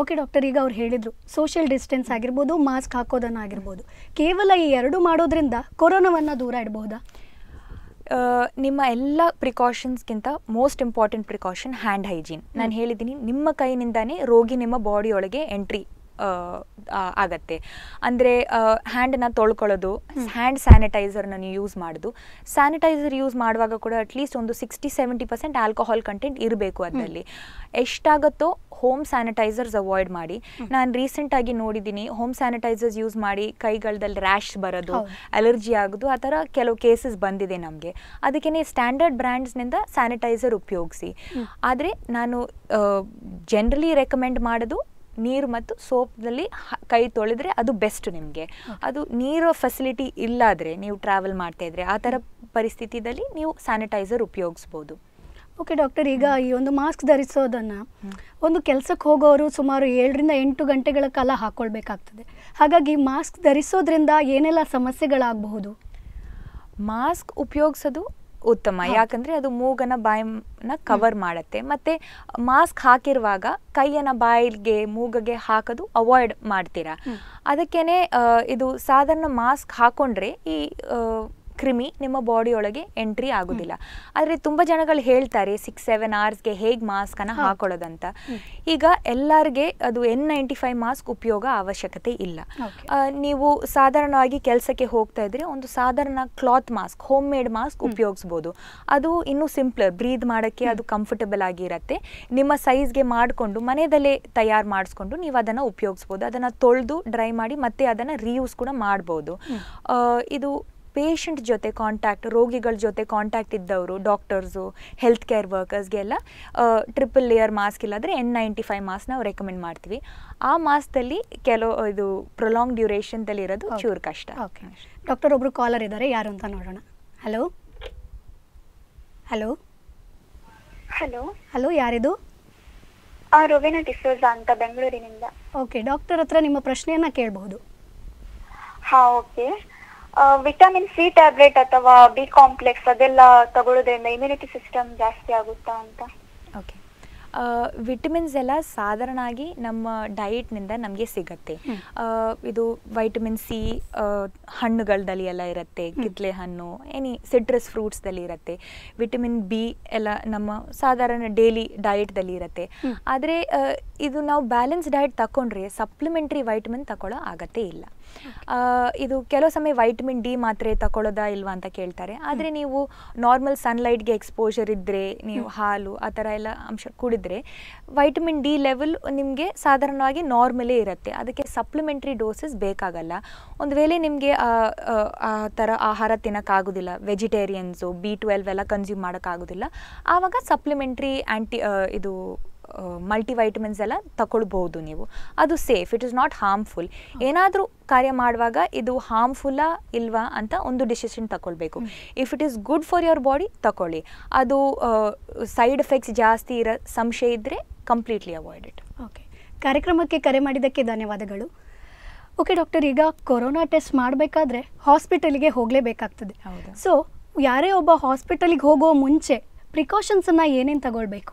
ಓಕೆ ಡಾಕ್ಟರ್ ಈಗ ಅವ್ರು ಹೇಳಿದರು ಸೋಷಿಯಲ್ ಡಿಸ್ಟೆನ್ಸ್ ಆಗಿರ್ಬೋದು ಮಾಸ್ಕ್ ಹಾಕೋದನ್ನು ಆಗಿರ್ಬೋದು ಕೇವಲ ಈ ಎರಡು ಮಾಡೋದ್ರಿಂದ ಕೊರೋನಾವನ್ನು ದೂರ ಇಡಬಹುದಾ ನಿಮ್ಮ ಎಲ್ಲ ಪ್ರಿಕಾಷನ್ಸ್ಗಿಂತ most important precaution hand hygiene ನಾನು ಹೇಳಿದ್ದೀನಿ ನಿಮ್ಮ ಕೈನಿಂದಾನೇ ರೋಗಿ ನಿಮ್ಮ ಬಾಡಿಯೊಳಗೆ ಎಂಟ್ರಿ ಆಗತ್ತೆ ಅಂದರೆ ಹ್ಯಾಂಡನ್ನ ತೊಳ್ಕೊಳ್ಳೋದು ಹ್ಯಾಂಡ್ ಸ್ಯಾನಿಟೈಸರ್ನ ನೀವು ಯೂಸ್ ಮಾಡೋದು ಸ್ಯಾನಿಟೈಸರ್ ಯೂಸ್ ಮಾಡುವಾಗ ಕೂಡ ಅಟ್ಲೀಸ್ಟ್ ಒಂದು sixty seventy percent alcohol content ಇರಬೇಕು ಅದರಲ್ಲಿ ಎಷ್ಟಾಗುತ್ತೋ ಹೋಮ್ ಸ್ಯಾನಿಟೈಸರ್ಸ್ ಅವಾಯ್ಡ್ ಮಾಡಿ ನಾನು ರೀಸೆಂಟಾಗಿ ನೋಡಿದ್ದೀನಿ ಹೋಮ್ ಸ್ಯಾನಿಟೈಸರ್ಸ್ ಯೂಸ್ ಮಾಡಿ ಕೈಗಳದಲ್ಲಿ ರ್ಯಾಶ್ ಬರೋದು ಅಲರ್ಜಿ ಆಗೋದು ಆ ಥರ ಕೆಲವು ಕೇಸಸ್ ಬಂದಿದೆ ನಮಗೆ ಅದಕ್ಕೇ ಸ್ಟ್ಯಾಂಡರ್ಡ್ ಬ್ರ್ಯಾಂಡ್ಸ್ನಿಂದ ಸ್ಯಾನಿಟೈಸರ್ ಉಪಯೋಗಿಸಿ ಆದರೆ ನಾನು ಜನರಲಿ ರೆಕಮೆಂಡ್ ಮಾಡೋದು ನೀರು ಮತ್ತು ಸೋಪ್ನಲ್ಲಿ ಕೈ ತೊಳೆದ್ರೆ ಅದು ಬೆಸ್ಟ್ ನಿಮಗೆ ಅದು ನೀರು ಫೆಸಿಲಿಟಿ ಇಲ್ಲಾದರೆ ನೀವು ಟ್ರಾವೆಲ್ ಮಾಡ್ತಾ ಇದ್ರೆ ಆ ಥರ ಪರಿಸ್ಥಿತಿಯಲ್ಲಿ ನೀವು ಸ್ಯಾನಿಟೈಸರ್ ಉಪಯೋಗಿಸ್ಬೋದು ಓಕೆ ಡಾಕ್ಟರ್ ಈಗ ಈ ಒಂದು ಮಾಸ್ಕ್ ಧರಿಸೋದನ್ನು ಒಂದು ಕೆಲಸಕ್ಕೆ ಹೋಗೋರು ಸುಮಾರು ಏಳರಿಂದ ಎಂಟು ಗಂಟೆಗಳ ಕಾಲ ಹಾಕ್ಕೊಳ್ಬೇಕಾಗ್ತದೆ ಹಾಗಾಗಿ ಮಾಸ್ಕ್ ಧರಿಸೋದ್ರಿಂದ ಏನೆಲ್ಲ ಸಮಸ್ಯೆಗಳಾಗಬಹುದು ಮಾಸ್ಕ್ ಉಪಯೋಗಿಸೋದು ಉತ್ತಮ ಯಾಕಂದ್ರೆ ಅದು ಮೂಗನ ಬಾಯನ್ನ ಕವರ್ ಮಾಡತ್ತೆ ಮತ್ತೆ ಮಾಸ್ಕ್ ಹಾಕಿರುವಾಗ ಕೈಯನ್ನ ಬಾಯಿಗೆ ಮೂಗಗೆ ಹಾಕೋದು ಅವಾಯ್ಡ್ ಮಾಡ್ತೀರಾ ಅದಕ್ಕೇನೆ ಇದು ಸಾಧಾರಣ ಮಾಸ್ಕ್ ಹಾಕೊಂಡ್ರೆ ಈ ಕ್ರಿಮಿ ನಿಮ್ಮ ಬಾಡಿಯೊಳಗೆ ಎಂಟ್ರಿ ಆಗೋದಿಲ್ಲ ಆದರೆ ತುಂಬ ಜನಗಳು ಹೇಳ್ತಾರೆ ಸಿಕ್ಸ್ ಸೆವೆನ್ ಅವರ್ಸ್ಗೆ ಹೇಗೆ ಮಾಸ್ಕನ್ನು ಹಾಕೊಳ್ಳೋದಂತ ಈಗ ಎಲ್ಲರಿಗೆ ಅದು ಎನ್ ನೈಂಟಿ ಫೈವ್ ಮಾಸ್ಕ್ ಉಪಯೋಗ ಅವಶ್ಯಕತೆ ಇಲ್ಲ ನೀವು ಸಾಧಾರಣವಾಗಿ ಕೆಲಸಕ್ಕೆ ಹೋಗ್ತಾ ಇದ್ರೆ ಒಂದು ಸಾಧಾರಣ cloth mask homemade mask ಉಪಯೋಗಿಸ್ಬೋದು ಅದು ಇನ್ನೂ ಸಿಂಪ್ಲರ್ ಬ್ರೀದ್ ಮಾಡೋಕ್ಕೆ ಅದು ಕಂಫರ್ಟಬಲ್ ಆಗಿರುತ್ತೆ ನಿಮ್ಮ ಸೈಜ್ಗೆ ಮಾಡಿಕೊಂಡು ಮನೆಯಲ್ಲೇ ತಯಾರು ಮಾಡಿಸ್ಕೊಂಡು ನೀವು ಅದನ್ನು ಉಪಯೋಗಿಸ್ಬೋದು ಅದನ್ನು ತೊಳೆದು ಡ್ರೈ ಮಾಡಿ ಮತ್ತೆ ಅದನ್ನು ರೀಯೂಸ್ ಕೂಡ ಮಾಡ್ಬೋದು ಇದು ಪೇಷಂಟ್ ಜೊತೆ ಕಾಂಟ್ಯಾಕ್ಟ್ ರೋಗಿಗಳ ಜೊತೆ ಕಾಂಟ್ಯಾಕ್ಟ್ ಇದ್ದವರು ಡಾಕ್ಟರ್ಸು ಹೆಲ್ತ್ ಕೇರ್ ವರ್ಕರ್ಸ್ಗೆಲ್ಲ ಟ್ರಿಪಲ್ ಲೇಯರ್ ಮಾಸ್ಕ್ ಇಲ್ಲಾದರೆ ಎನ್ ನೈಂಟಿ ಫೈವ್ ಮಾಸ್ಕ್ ನಾವು ರೆಕಮೆಂಡ್ ಮಾಡ್ತೀವಿ ಆ ಮಾಸ್ದಲ್ಲಿ ಕೆಲವು ಇದು ಪ್ರೊಲಾಂಗ್ ಡ್ಯೂರೇಷನ್ದಲ್ಲಿ ಇರೋದು ಚೂರು ಕಷ್ಟ ಓಕೆ ಡಾಕ್ಟರ್ ಒಬ್ಬರು ಕಾಲರ್ ಇದ್ದಾರೆ ಯಾರು ಅಂತ ನೋಡೋಣ ಹಲೋ ಹಲೋ ಹಲೋ ಹಲೋ ಯಾರಿದು ರೋವಿನಾ ಡಿಸೋಜಾ ಅಂತ ಬೆಂಗಳೂರಿನಿಂದ ಓಕೆ ಡಾಕ್ಟರ್ ಹತ್ರ ನಿಮ್ಮ ಪ್ರಶ್ನೆಯನ್ನ ಕೇಳಬಹುದು ಹಾ ಓಕೆ ವಿಟಮಿನ್ ಸಿ ಟ್ಯಾಬ್ಲೆಟ್ ಅಥವಾ ಬಿ ಕಾಂಪ್ಲೆಕ್ಸ್ ಅದೆಲ್ಲ ತಗೊಳ್ಳೋದ್ರಿಂದ ಇಮ್ಯುನಿಟಿ ಸಿಸ್ಟಮ್ ಜಾಸ್ತಿ ಆಗುತ್ತಾ ಅಂತ ಓಕೆ ವಿಟಮಿನ್ಸ್ ಎಲ್ಲ ಆಗಿ ನಮ್ಮ ನಿಂದ ನಮಗೆ ಸಿಗತ್ತೆ ಇದು ವೈಟಮಿನ್ ಸಿ ಹಣ್ಣುಗಳಲ್ಲಿ ಎಲ್ಲ ಇರುತ್ತೆ ಕಿತ್ಲೆ ಹಣ್ಣು ಎನಿ ಸಿಟ್ರಸ್ ಫ್ರೂಟ್ಸ್ದಲ್ಲಿ ಇರುತ್ತೆ ವಿಟಮಿನ್ ಬಿ ಎಲ್ಲ ನಮ್ಮ ಸಾಧಾರಣ ಡೈಲಿ ಡಯಟ್ದಲ್ಲಿ ಇರುತ್ತೆ ಆದರೆ ಇದು ನಾವು ಬ್ಯಾಲೆನ್ಸ್ ಡಯಟ್ ತಗೊಂಡ್ರೆ ಸಪ್ಲಿಮೆಂಟ್ರಿ ವೈಟಮಿನ್ ತಗೊಳ್ಳೋ ಆಗತ್ತೆ ಇಲ್ಲ ಇದು ಕೆಲವು ಸಮಯ ವೈಟಮಿನ್ ಡಿ ಮಾತ್ರೆ ತಕೊಳ್ಳೋದಾ ಇಲ್ವಾ ಅಂತ ಕೇಳ್ತಾರೆ ಆದರೆ ನೀವು ನಾರ್ಮಲ್ ಸನ್ಲೈಟ್ಗೆ ಎಕ್ಸ್ಪೋಜರ್ ಇದ್ದರೆ ನೀವು ಹಾಲು ಆ ಥರ ಎಲ್ಲ ಅಂಶ ಕುಡಿದ್ರೆ ವೈಟಮಿನ್ ಡಿ ಲೆವೆಲ್ ನಿಮಗೆ ಸಾಧಾರಣವಾಗಿ ನಾರ್ಮಲೇ ಇರುತ್ತೆ ಅದಕ್ಕೆ ಸಪ್ಲಿಮೆಂಟ್ರಿ ಡೋಸಸ್ ಬೇಕಾಗಲ್ಲ ಒಂದು ವೇಳೆ ನಿಮಗೆ ಆ ಥರ ಆಹಾರ ತಿನ್ನೋಕ್ಕಾಗೋದಿಲ್ಲ ವೆಜಿಟೇರಿಯನ್ಸು ಬಿ ಟ್ವೆಲ್ವ್ ಎಲ್ಲ ಕನ್ಸ್ಯೂಮ್ ಮಾಡೋಕ್ಕಾಗೋದಿಲ್ಲ ಆವಾಗ ಸಪ್ಲಿಮೆಂಟ್ರಿ ಆ್ಯಂಟಿ ಇದು ಮಲ್ಟಿವೈಟಮಿನ್ಸ್ ಎಲ್ಲ ತಗೊಳ್ಬೋದು ನೀವು ಅದು safe it is not harmful ಏನಾದರೂ ಕಾರ್ಯ ಮಾಡುವಾಗ ಇದು ಹಾರ್ಮ್ಫುಲ್ಲಾ ಇಲ್ವಾ ಅಂತ ಒಂದು ಡಿಸಿಷನ್ ತಗೊಳ್ಬೇಕು if it is good for your body ತಗೊಳ್ಳಿ ಅದು ಸೈಡ್ ಎಫೆಕ್ಟ್ಸ್ ಜಾಸ್ತಿ ಇರೋ ಸಂಶಯ ಇದ್ದರೆ ಕಂಪ್ಲೀಟ್ಲಿ ಅವಾಯ್ಡ್ ಇಟ್ ಓಕೆ ಕಾರ್ಯಕ್ರಮಕ್ಕೆ ಕರೆ ಮಾಡಿದ್ದಕ್ಕೆ ಧನ್ಯವಾದಗಳು ಓಕೆ ಡಾಕ್ಟರ್ ಈಗ ಕೊರೋನಾ ಟೆಸ್ಟ್ ಮಾಡಬೇಕಾದ್ರೆ ಹಾಸ್ಪಿಟಲಿಗೆ ಹೋಗಲೇಬೇಕಾಗ್ತದೆ ಸೊ ಯಾರೇ ಒಬ್ಬ ಹಾಸ್ಪಿಟಲಿಗೆ ಹೋಗೋ ಮುಂಚೆ ಪ್ರಿಕಾಷನ್ಸನ್ನು ಏನೇನು ತಗೊಳ್ಬೇಕು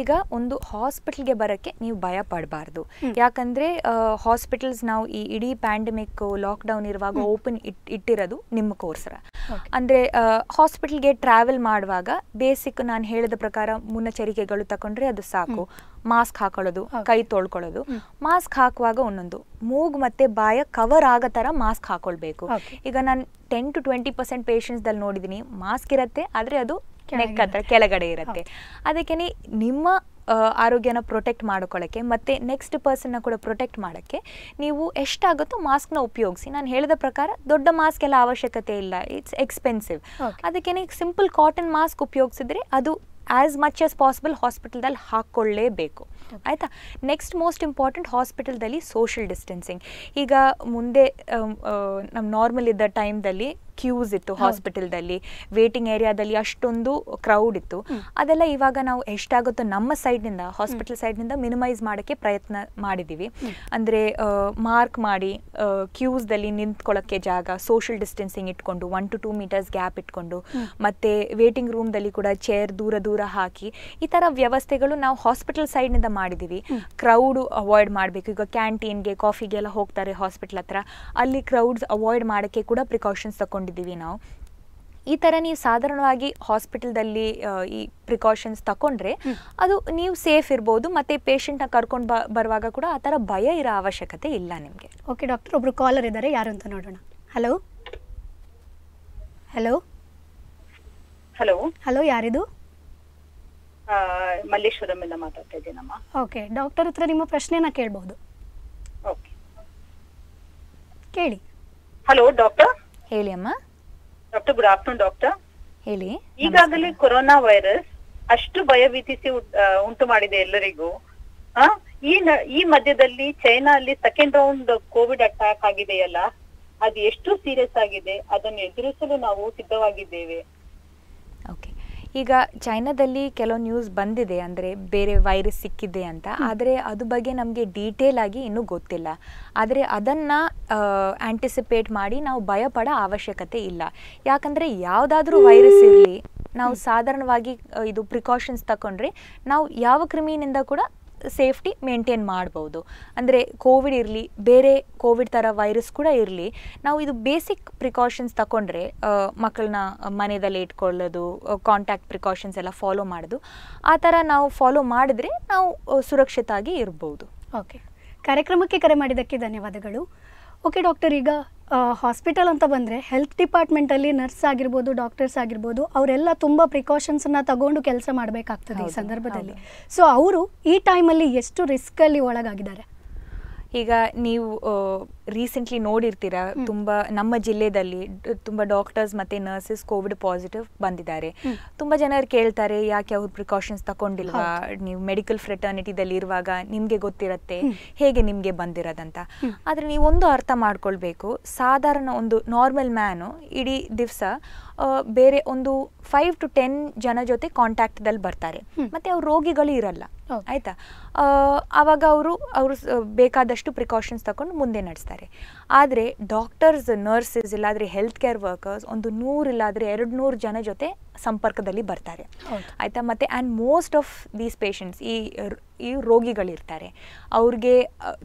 ಈಗ ಒಂದು ಹಾಸ್ಪಿಟಲ್ಗೆ ಬರೋಕ್ಕೆ ನೀವು ಭಯ ಪಡಬಾರ್ದು ಯಾಕಂದರೆ ಹಾಸ್ಪಿಟಲ್ಸ್ ನಾವು ಈ ಇಡೀ ಪ್ಯಾಂಡಮಿಕ್ ಲಾಕ್ಡೌನ್ ಇರುವಾಗ ಓಪನ್ ಇಟ್ ಇಟ್ಟಿರೋದು ನಿಮ್ಮ ಕೋರ್ಸರ ಅಂದರೆ ಹಾಸ್ಪಿಟಲ್ಗೆ ಟ್ರಾವೆಲ್ ಮಾಡುವಾಗ ಬೇಸಿಕ್ ನಾನು ಹೇಳಿದ ಪ್ರಕಾರ ಮುನ್ನೆಚ್ಚರಿಕೆಗಳು ತಕೊಂಡ್ರೆ ಅದು ಸಾಕು ಮಾಸ್ಕ್ ಹಾಕೊಳ್ಳೋದು ಕೈ ತೊಳ್ಕೊಳ್ಳೋದು ಮಾಸ್ಕ್ ಹಾಕುವಾಗ ಒಂದೊಂದು ಮೂಗು ಮತ್ತೆ ಬಾಯ ಕವರ್ ಆಗೋ ತರ ಮಾಸ್ಕ್ ಹಾಕೊಳ್ಬೇಕು ಈಗ ನಾನು ಟೆನ್ ಟು ಟ್ವೆಂಟಿ ಪರ್ಸೆಂಟ್ ದಲ್ಲಿ ನೋಡಿದೀನಿ ಮಾಸ್ಕ್ ಇರುತ್ತೆ ಆದ್ರೆ ಅದು ನೆಕ್ ಹತ್ರ ಕೆಳಗಡೆ ಇರುತ್ತೆ ಅದಕ್ಕೇನೆ ನಿಮ್ಮ ಆರೋಗ್ಯನ ಪ್ರೊಟೆಕ್ಟ್ ಮಾಡ್ಕೊಳ್ಳೋಕ್ಕೆ ಮತ್ತೆ ನೆಕ್ಸ್ಟ್ ಪರ್ಸನ್ನ ಕೂಡ ಪ್ರೊಟೆಕ್ಟ್ ಮಾಡೋಕ್ಕೆ ನೀವು ಎಷ್ಟಾಗುತ್ತೋ ಮಾಸ್ಕ್ನ ಉಪಯೋಗಿಸಿ ನಾನು ಹೇಳಿದ ಪ್ರಕಾರ ದೊಡ್ಡ ಮಾಸ್ಕ್ ಎಲ್ಲ ಅವಶ್ಯಕತೆ ಇಲ್ಲ ಇಟ್ಸ್ ಎಕ್ಸ್ಪೆನ್ಸಿವ್ ಅದಕ್ಕೇನೆ ಸಿಂಪಲ್ ಕಾಟನ್ ಮಾಸ್ಕ್ ಉಪಯೋಗಿಸಿದ್ರೆ ಅದು ಆ್ಯಸ್ ಮಚ್ ಆಸ್ ಪಾಸಿಬಲ್ ಹಾಸ್ಪಿಟಲ್ದಲ್ಲಿ ಹಾಕ್ಕೊಳ್ಳೇಬೇಕು ಆಯಿತಾ ನೆಕ್ಸ್ಟ್ ಮೋಸ್ಟ್ ಇಂಪಾರ್ಟೆಂಟ್ ಹಾಸ್ಪಿಟಲ್ದಲ್ಲಿ ಸೋಷಿಯಲ್ ಡಿಸ್ಟೆನ್ಸಿಂಗ್ ಈಗ ಮುಂದೆ ನಮ್ಮ ನಾರ್ಮಲ್ ಇದ್ದ ಟೈಮ್ದಲ್ಲಿ ಕ್ಯೂಸ್ ಇತ್ತು ಹಾಸ್ಪಿಟಲ್ದಲ್ಲಿ ವೇಟಿಂಗ್ ಏರಿಯಾದಲ್ಲಿ ಅಷ್ಟೊಂದು ಕ್ರೌಡ್ ಇತ್ತು ಅದೆಲ್ಲ ಇವಾಗ ನಾವು ಎಷ್ಟಾಗುತ್ತೋ ನಮ್ಮ ಸೈಡ್ನಿಂದ ಹಾಸ್ಪಿಟಲ್ ಸೈಡ್ನಿಂದ ಮಿನಿಮೈಸ್ ಮಾಡೋಕ್ಕೆ ಪ್ರಯತ್ನ ಮಾಡಿದ್ದೀವಿ ಅಂದರೆ ಮಾರ್ಕ್ ಮಾಡಿ ಕ್ಯೂಸ್ ಕ್ಯೂಸ್ದಲ್ಲಿ ನಿಂತ್ಕೊಳ್ಳೋಕ್ಕೆ ಜಾಗ ಸೋಷಿಯಲ್ ಡಿಸ್ಟೆನ್ಸಿಂಗ್ ಇಟ್ಕೊಂಡು one to two metres gap ಇಟ್ಕೊಂಡು ಮತ್ತೆ ವೇಟಿಂಗ್ ದಲ್ಲಿ ಕೂಡ ಚೇರ್ ದೂರ ದೂರ ಹಾಕಿ ಈ ತರ ವ್ಯವಸ್ಥೆಗಳು ನಾವು ಹಾಸ್ಪಿಟಲ್ ಸೈಡ್ನಿಂದ ಮಾಡಿದೀವಿ ಕ್ರೌಡ್ ಅವಾಯ್ಡ್ ಮಾಡಬೇಕು ಈಗ ಕ್ಯಾಂಟೀನ್ಗೆ ಕಾಫಿಗೆ ಎಲ್ಲ ಹೋಗ್ತಾರೆ ಹಾಸ್ಪಿಟಲ್ ಹತ್ರ ಅಲ್ಲಿ ಕ್ರೌಡ್ಸ್ ಅವಾಯ್ಡ್ ಮಾಡೋಕ್ಕೆ ಕೂಡ ಪ್ರಿಕಾಷನ್ಸ್ ತಗೊಂಡು ತಗೊಂಡಿದ್ದೀವಿ ನಾವು ಈ ಥರ ನೀವು ಸಾಧಾರಣವಾಗಿ ಹಾಸ್ಪಿಟಲ್ದಲ್ಲಿ ಈ ಪ್ರಿಕಾಷನ್ಸ್ ತಗೊಂಡ್ರೆ ಅದು ನೀವು ಸೇಫ್ ಇರ್ಬೋದು ಮತ್ತು ಪೇಷಂಟ್ನ ಕರ್ಕೊಂಡು ಬ ಬರುವಾಗ ಕೂಡ ಆ ಥರ ಭಯ ಇರೋ ಅವಶ್ಯಕತೆ ಇಲ್ಲ ನಿಮಗೆ ಓಕೆ ಡಾಕ್ಟರ್ ಒಬ್ಬರು ಕಾಲರ್ ಇದ್ದಾರೆ ಯಾರು ಅಂತ ನೋಡೋಣ ಹಲೋ ಹಲೋ ಹಲೋ ಹಲೋ ಯಾರಿದು ಮಲ್ಲೇಶ್ವರಮ್ಮೆಲ್ಲ ಮಾತಾಡ್ತಾ ಇದ್ದೀನಮ್ಮ ಓಕೆ ಡಾಕ್ಟರ್ ಹತ್ರ ನಿಮ್ಮ ಪ್ರಶ್ನೆನ ಕೇಳಬಹುದು ಓಕೆ ಕೇಳಿ ಹಲೋ ಡಾಕ್ಟರ್ ಹೇಳಿ ಅಮ್ಮ ಡಾಕ್ಟರ್ ಗುಡ್ ಆಫ್ಟರ್ನೂನ್ ಡಾಕ್ಟರ್ ಹೇಳಿ ಈಗಾಗಲೇ ಕೊರೋನಾ ವೈರಸ್ ಅಷ್ಟು ಭಯ ಭೀತಿಸಿ ಉಂಟು ಮಾಡಿದೆ ಎಲ್ಲರಿಗೂ ಈ ಈ ಮಧ್ಯದಲ್ಲಿ ಚೈನಾ ಅಲ್ಲಿ ಸೆಕೆಂಡ್ ರೌಂಡ್ ಕೋವಿಡ್ ಅಟ್ಯಾಕ್ ಆಗಿದೆಯಲ್ಲ ಅದು ಎಷ್ಟು ಸೀರಿಯಸ್ ಆಗಿದೆ ಅದನ್ನು ಎದುರಿಸಲು ನಾವು ಸಿದ್ಧವಾಗಿದ್ದೇವೆ ಈಗ ಚೈನಾದಲ್ಲಿ ಕೆಲವು ನ್ಯೂಸ್ ಬಂದಿದೆ ಅಂದರೆ ಬೇರೆ ವೈರಸ್ ಸಿಕ್ಕಿದೆ ಅಂತ ಆದರೆ ಅದು ಬಗ್ಗೆ ನಮಗೆ ಡೀಟೇಲ್ ಆಗಿ ಇನ್ನೂ ಗೊತ್ತಿಲ್ಲ ಆದರೆ ಅದನ್ನು ಆಂಟಿಸಿಪೇಟ್ ಮಾಡಿ ನಾವು ಭಯಪಡೋ ಅವಶ್ಯಕತೆ ಇಲ್ಲ ಯಾಕಂದರೆ ಯಾವುದಾದ್ರೂ ವೈರಸ್ ಇರಲಿ ನಾವು ಸಾಧಾರಣವಾಗಿ ಇದು ಪ್ರಿಕಾಷನ್ಸ್ ತಗೊಂಡ್ರೆ ನಾವು ಯಾವ ಕ್ರಿಮಿನಿಂದ ಕೂಡ ಸೇಫ್ಟಿ ಮೇಂಟೈನ್ ಮಾಡ್ಬೋದು ಅಂದರೆ ಕೋವಿಡ್ ಇರಲಿ ಬೇರೆ ಕೋವಿಡ್ ಥರ ವೈರಸ್ ಕೂಡ ಇರಲಿ ನಾವು ಇದು ಬೇಸಿಕ್ ಪ್ರಿಕಾಷನ್ಸ್ ತಗೊಂಡ್ರೆ ಮಕ್ಕಳನ್ನ ಮನೆಯಲ್ಲಿ ಇಟ್ಕೊಳ್ಳೋದು ಕಾಂಟ್ಯಾಕ್ಟ್ ಪ್ರಿಕಾಷನ್ಸ್ ಎಲ್ಲ ಫಾಲೋ ಮಾಡೋದು ಆ ಥರ ನಾವು ಫಾಲೋ ಮಾಡಿದ್ರೆ ನಾವು ಸುರಕ್ಷಿತಾಗಿ ಇರ್ಬೋದು ಓಕೆ ಕಾರ್ಯಕ್ರಮಕ್ಕೆ ಕರೆ ಮಾಡಿದ್ದಕ್ಕೆ ಧನ್ಯವಾದಗಳು ಓಕೆ ಡಾಕ್ಟರ್ ಈಗ ಹಾಸ್ಪಿಟಲ್ ಅಂತ ಬಂದರೆ ಹೆಲ್ತ್ ಡಿಪಾರ್ಟ್ಮೆಂಟಲ್ಲಿ ನರ್ಸ್ ಆಗಿರ್ಬೋದು ಡಾಕ್ಟರ್ಸ್ ಆಗಿರ್ಬೋದು ಅವರೆಲ್ಲ ತುಂಬ ಪ್ರಿಕಾಷನ್ಸನ್ನು ತಗೊಂಡು ಕೆಲಸ ಮಾಡಬೇಕಾಗ್ತದೆ ಈ ಸಂದರ್ಭದಲ್ಲಿ ಸೊ ಅವರು ಈ ಟೈಮಲ್ಲಿ ಎಷ್ಟು ರಿಸ್ಕಲ್ಲಿ ಒಳಗಾಗಿದ್ದಾರೆ ಈಗ ನೀವು ರೀಸೆಂಟ್ಲಿ ನೋಡಿರ್ತೀರಾ ತುಂಬಾ ನಮ್ಮ ಜಿಲ್ಲೆದಲ್ಲಿ ತುಂಬಾ ಡಾಕ್ಟರ್ಸ್ ಮತ್ತೆ ನರ್ಸಸ್ ಕೋವಿಡ್ ಪಾಸಿಟಿವ್ ಬಂದಿದ್ದಾರೆ ತುಂಬಾ ಜನರು ಕೇಳ್ತಾರೆ ಯಾಕೆ ಅವ್ರು ಪ್ರಿಕಾಷನ್ಸ್ ತಕೊಂಡಿಲ್ವಾ ನೀವು ಮೆಡಿಕಲ್ ಫ್ರೆಟರ್ನಿಟಿದಲ್ಲಿ ಇರುವಾಗ ನಿಮಗೆ ಗೊತ್ತಿರತ್ತೆ ಹೇಗೆ ನಿಮಗೆ ಬಂದಿರೋದಂತ ಆದರೆ ನೀವೊಂದು ಅರ್ಥ ಮಾಡ್ಕೊಳ್ಬೇಕು ಸಾಧಾರಣ ಒಂದು ನಾರ್ಮಲ್ ಮ್ಯಾನು ಇಡೀ ದಿವಸ ಬೇರೆ ಒಂದು ಫೈವ್ ಟು ಟೆನ್ ಜನ ಜೊತೆ ದಲ್ಲಿ ಬರ್ತಾರೆ ಮತ್ತೆ ಅವ್ರು ರೋಗಿಗಳು ಇರಲ್ಲ ಆಯ್ತಾ ಆವಾಗ ಅವರು ಅವರು ಬೇಕಾದಷ್ಟು ಪ್ರಿಕಾಷನ್ಸ್ ತಕೊಂಡು ಮುಂದೆ ನಡೆಸ್ತಾರೆ ಮಾಡ್ತಾರೆ ಆದರೆ ಡಾಕ್ಟರ್ಸ್ ನರ್ಸಸ್ ಇಲ್ಲಾದರೆ ಹೆಲ್ತ್ ಕೇರ್ ವರ್ಕರ್ಸ್ ಒಂದು ನೂರು ಇಲ್ಲಾದರೆ ಎರಡು ನೂರು ಜನ ಜೊತೆ ಸಂಪರ್ಕದಲ್ಲಿ ಬರ್ತಾರೆ ಆಯಿತಾ ಮತ್ತು and most of these patients ಈ ಈ ರೋಗಿಗಳಿರ್ತಾರೆ ಅವ್ರಿಗೆ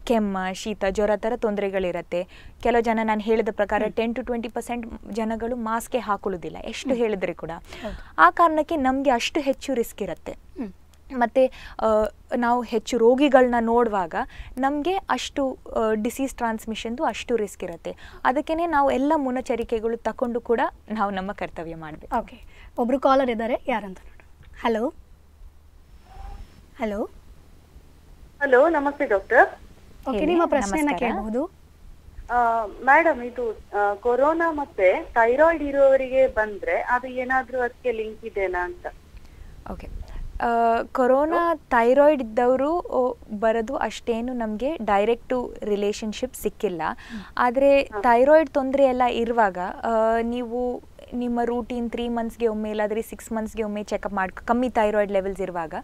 ಕೆಮ್ಮ ಶೀತ ಜ್ವರ ಥರ ತೊಂದರೆಗಳಿರುತ್ತೆ ಕೆಲವು ಜನ ನಾನು ಹೇಳಿದ ಪ್ರಕಾರ ಟೆನ್ ಟು ಟ್ವೆಂಟಿ ಪರ್ಸೆಂಟ್ ಜನಗಳು ಮಾಸ್ಕೆ ಹಾಕೊಳ್ಳೋದಿಲ್ಲ ಎಷ್ಟು ಹೇಳಿದ್ರೆ ಕೂಡ ಆ ಕಾರಣಕ್ಕೆ ನಮಗೆ ಅಷ್ಟು ಹೆಚ್ಚು ರಿಸ್ಕ್ ಇರುತ್ತೆ ಮತ್ತು ನಾವು ಹೆಚ್ಚು ರೋಗಿಗಳನ್ನ ನೋಡುವಾಗ ನಮಗೆ ಅಷ್ಟು ಡಿಸೀಸ್ ಟ್ರಾನ್ಸ್ಮಿಷನ್ದು ಅಷ್ಟು ರಿಸ್ಕ್ ಇರುತ್ತೆ ಅದಕ್ಕೇ ನಾವು ಎಲ್ಲ ಮುನ್ನೆಚ್ಚರಿಕೆಗಳು ತಗೊಂಡು ಕೂಡ ನಾವು ನಮ್ಮ ಕರ್ತವ್ಯ ಮಾಡಬೇಕು ಓಕೆ ಒಬ್ಬರು ಕಾಲರ್ ಇದ್ದಾರೆ ಯಾರಂತ ನೋಡೋಣ ಹಲೋ ಹಲೋ ಹಲೋ ನಮಸ್ತೆ ಡಾಕ್ಟರ್ ಓಕೆ ನಿಮ್ಮ ಪ್ರಶ್ನೆಯನ್ನ ಕೇಳಬಹುದು ಮೇಡಮ್ ಇದು ಕೊರೋನಾ ಮತ್ತೆ ಥೈರಾಯ್ಡ್ ಇರೋವರಿಗೆ ಬಂದ್ರೆ ಅದು ಏನಾದ್ರೂ ಅದಕ್ಕೆ ಲಿಂಕ್ ಇದೆನಾ ಅಂತ ಓಕೆ ಕೊರೋನಾ ಥೈರಾಯ್ಡ್ ಇದ್ದವರು ಬರೋದು ಅಷ್ಟೇನು ನಮಗೆ ಡೈರೆಕ್ಟು ರಿಲೇಶನ್ಶಿಪ್ ಸಿಕ್ಕಿಲ್ಲ ಆದರೆ ಥೈರಾಯ್ಡ್ ತೊಂದರೆ ಎಲ್ಲ ಇರುವಾಗ ನೀವು ನಿಮ್ಮ ರೂಟೀನ್ ತ್ರೀ ಮಂತ್ಸ್ಗೆ ಒಮ್ಮೆ ಇಲ್ಲಾದರೆ ಸಿಕ್ಸ್ ಮಂತ್ಸ್ಗೆ ಒಮ್ಮೆ ಚೆಕಪ್ ಮಾಡಿ ಕಮ್ಮಿ ಥೈರಾಯ್ಡ್ ಲೆವೆಲ್ಸ್ ಇರುವಾಗ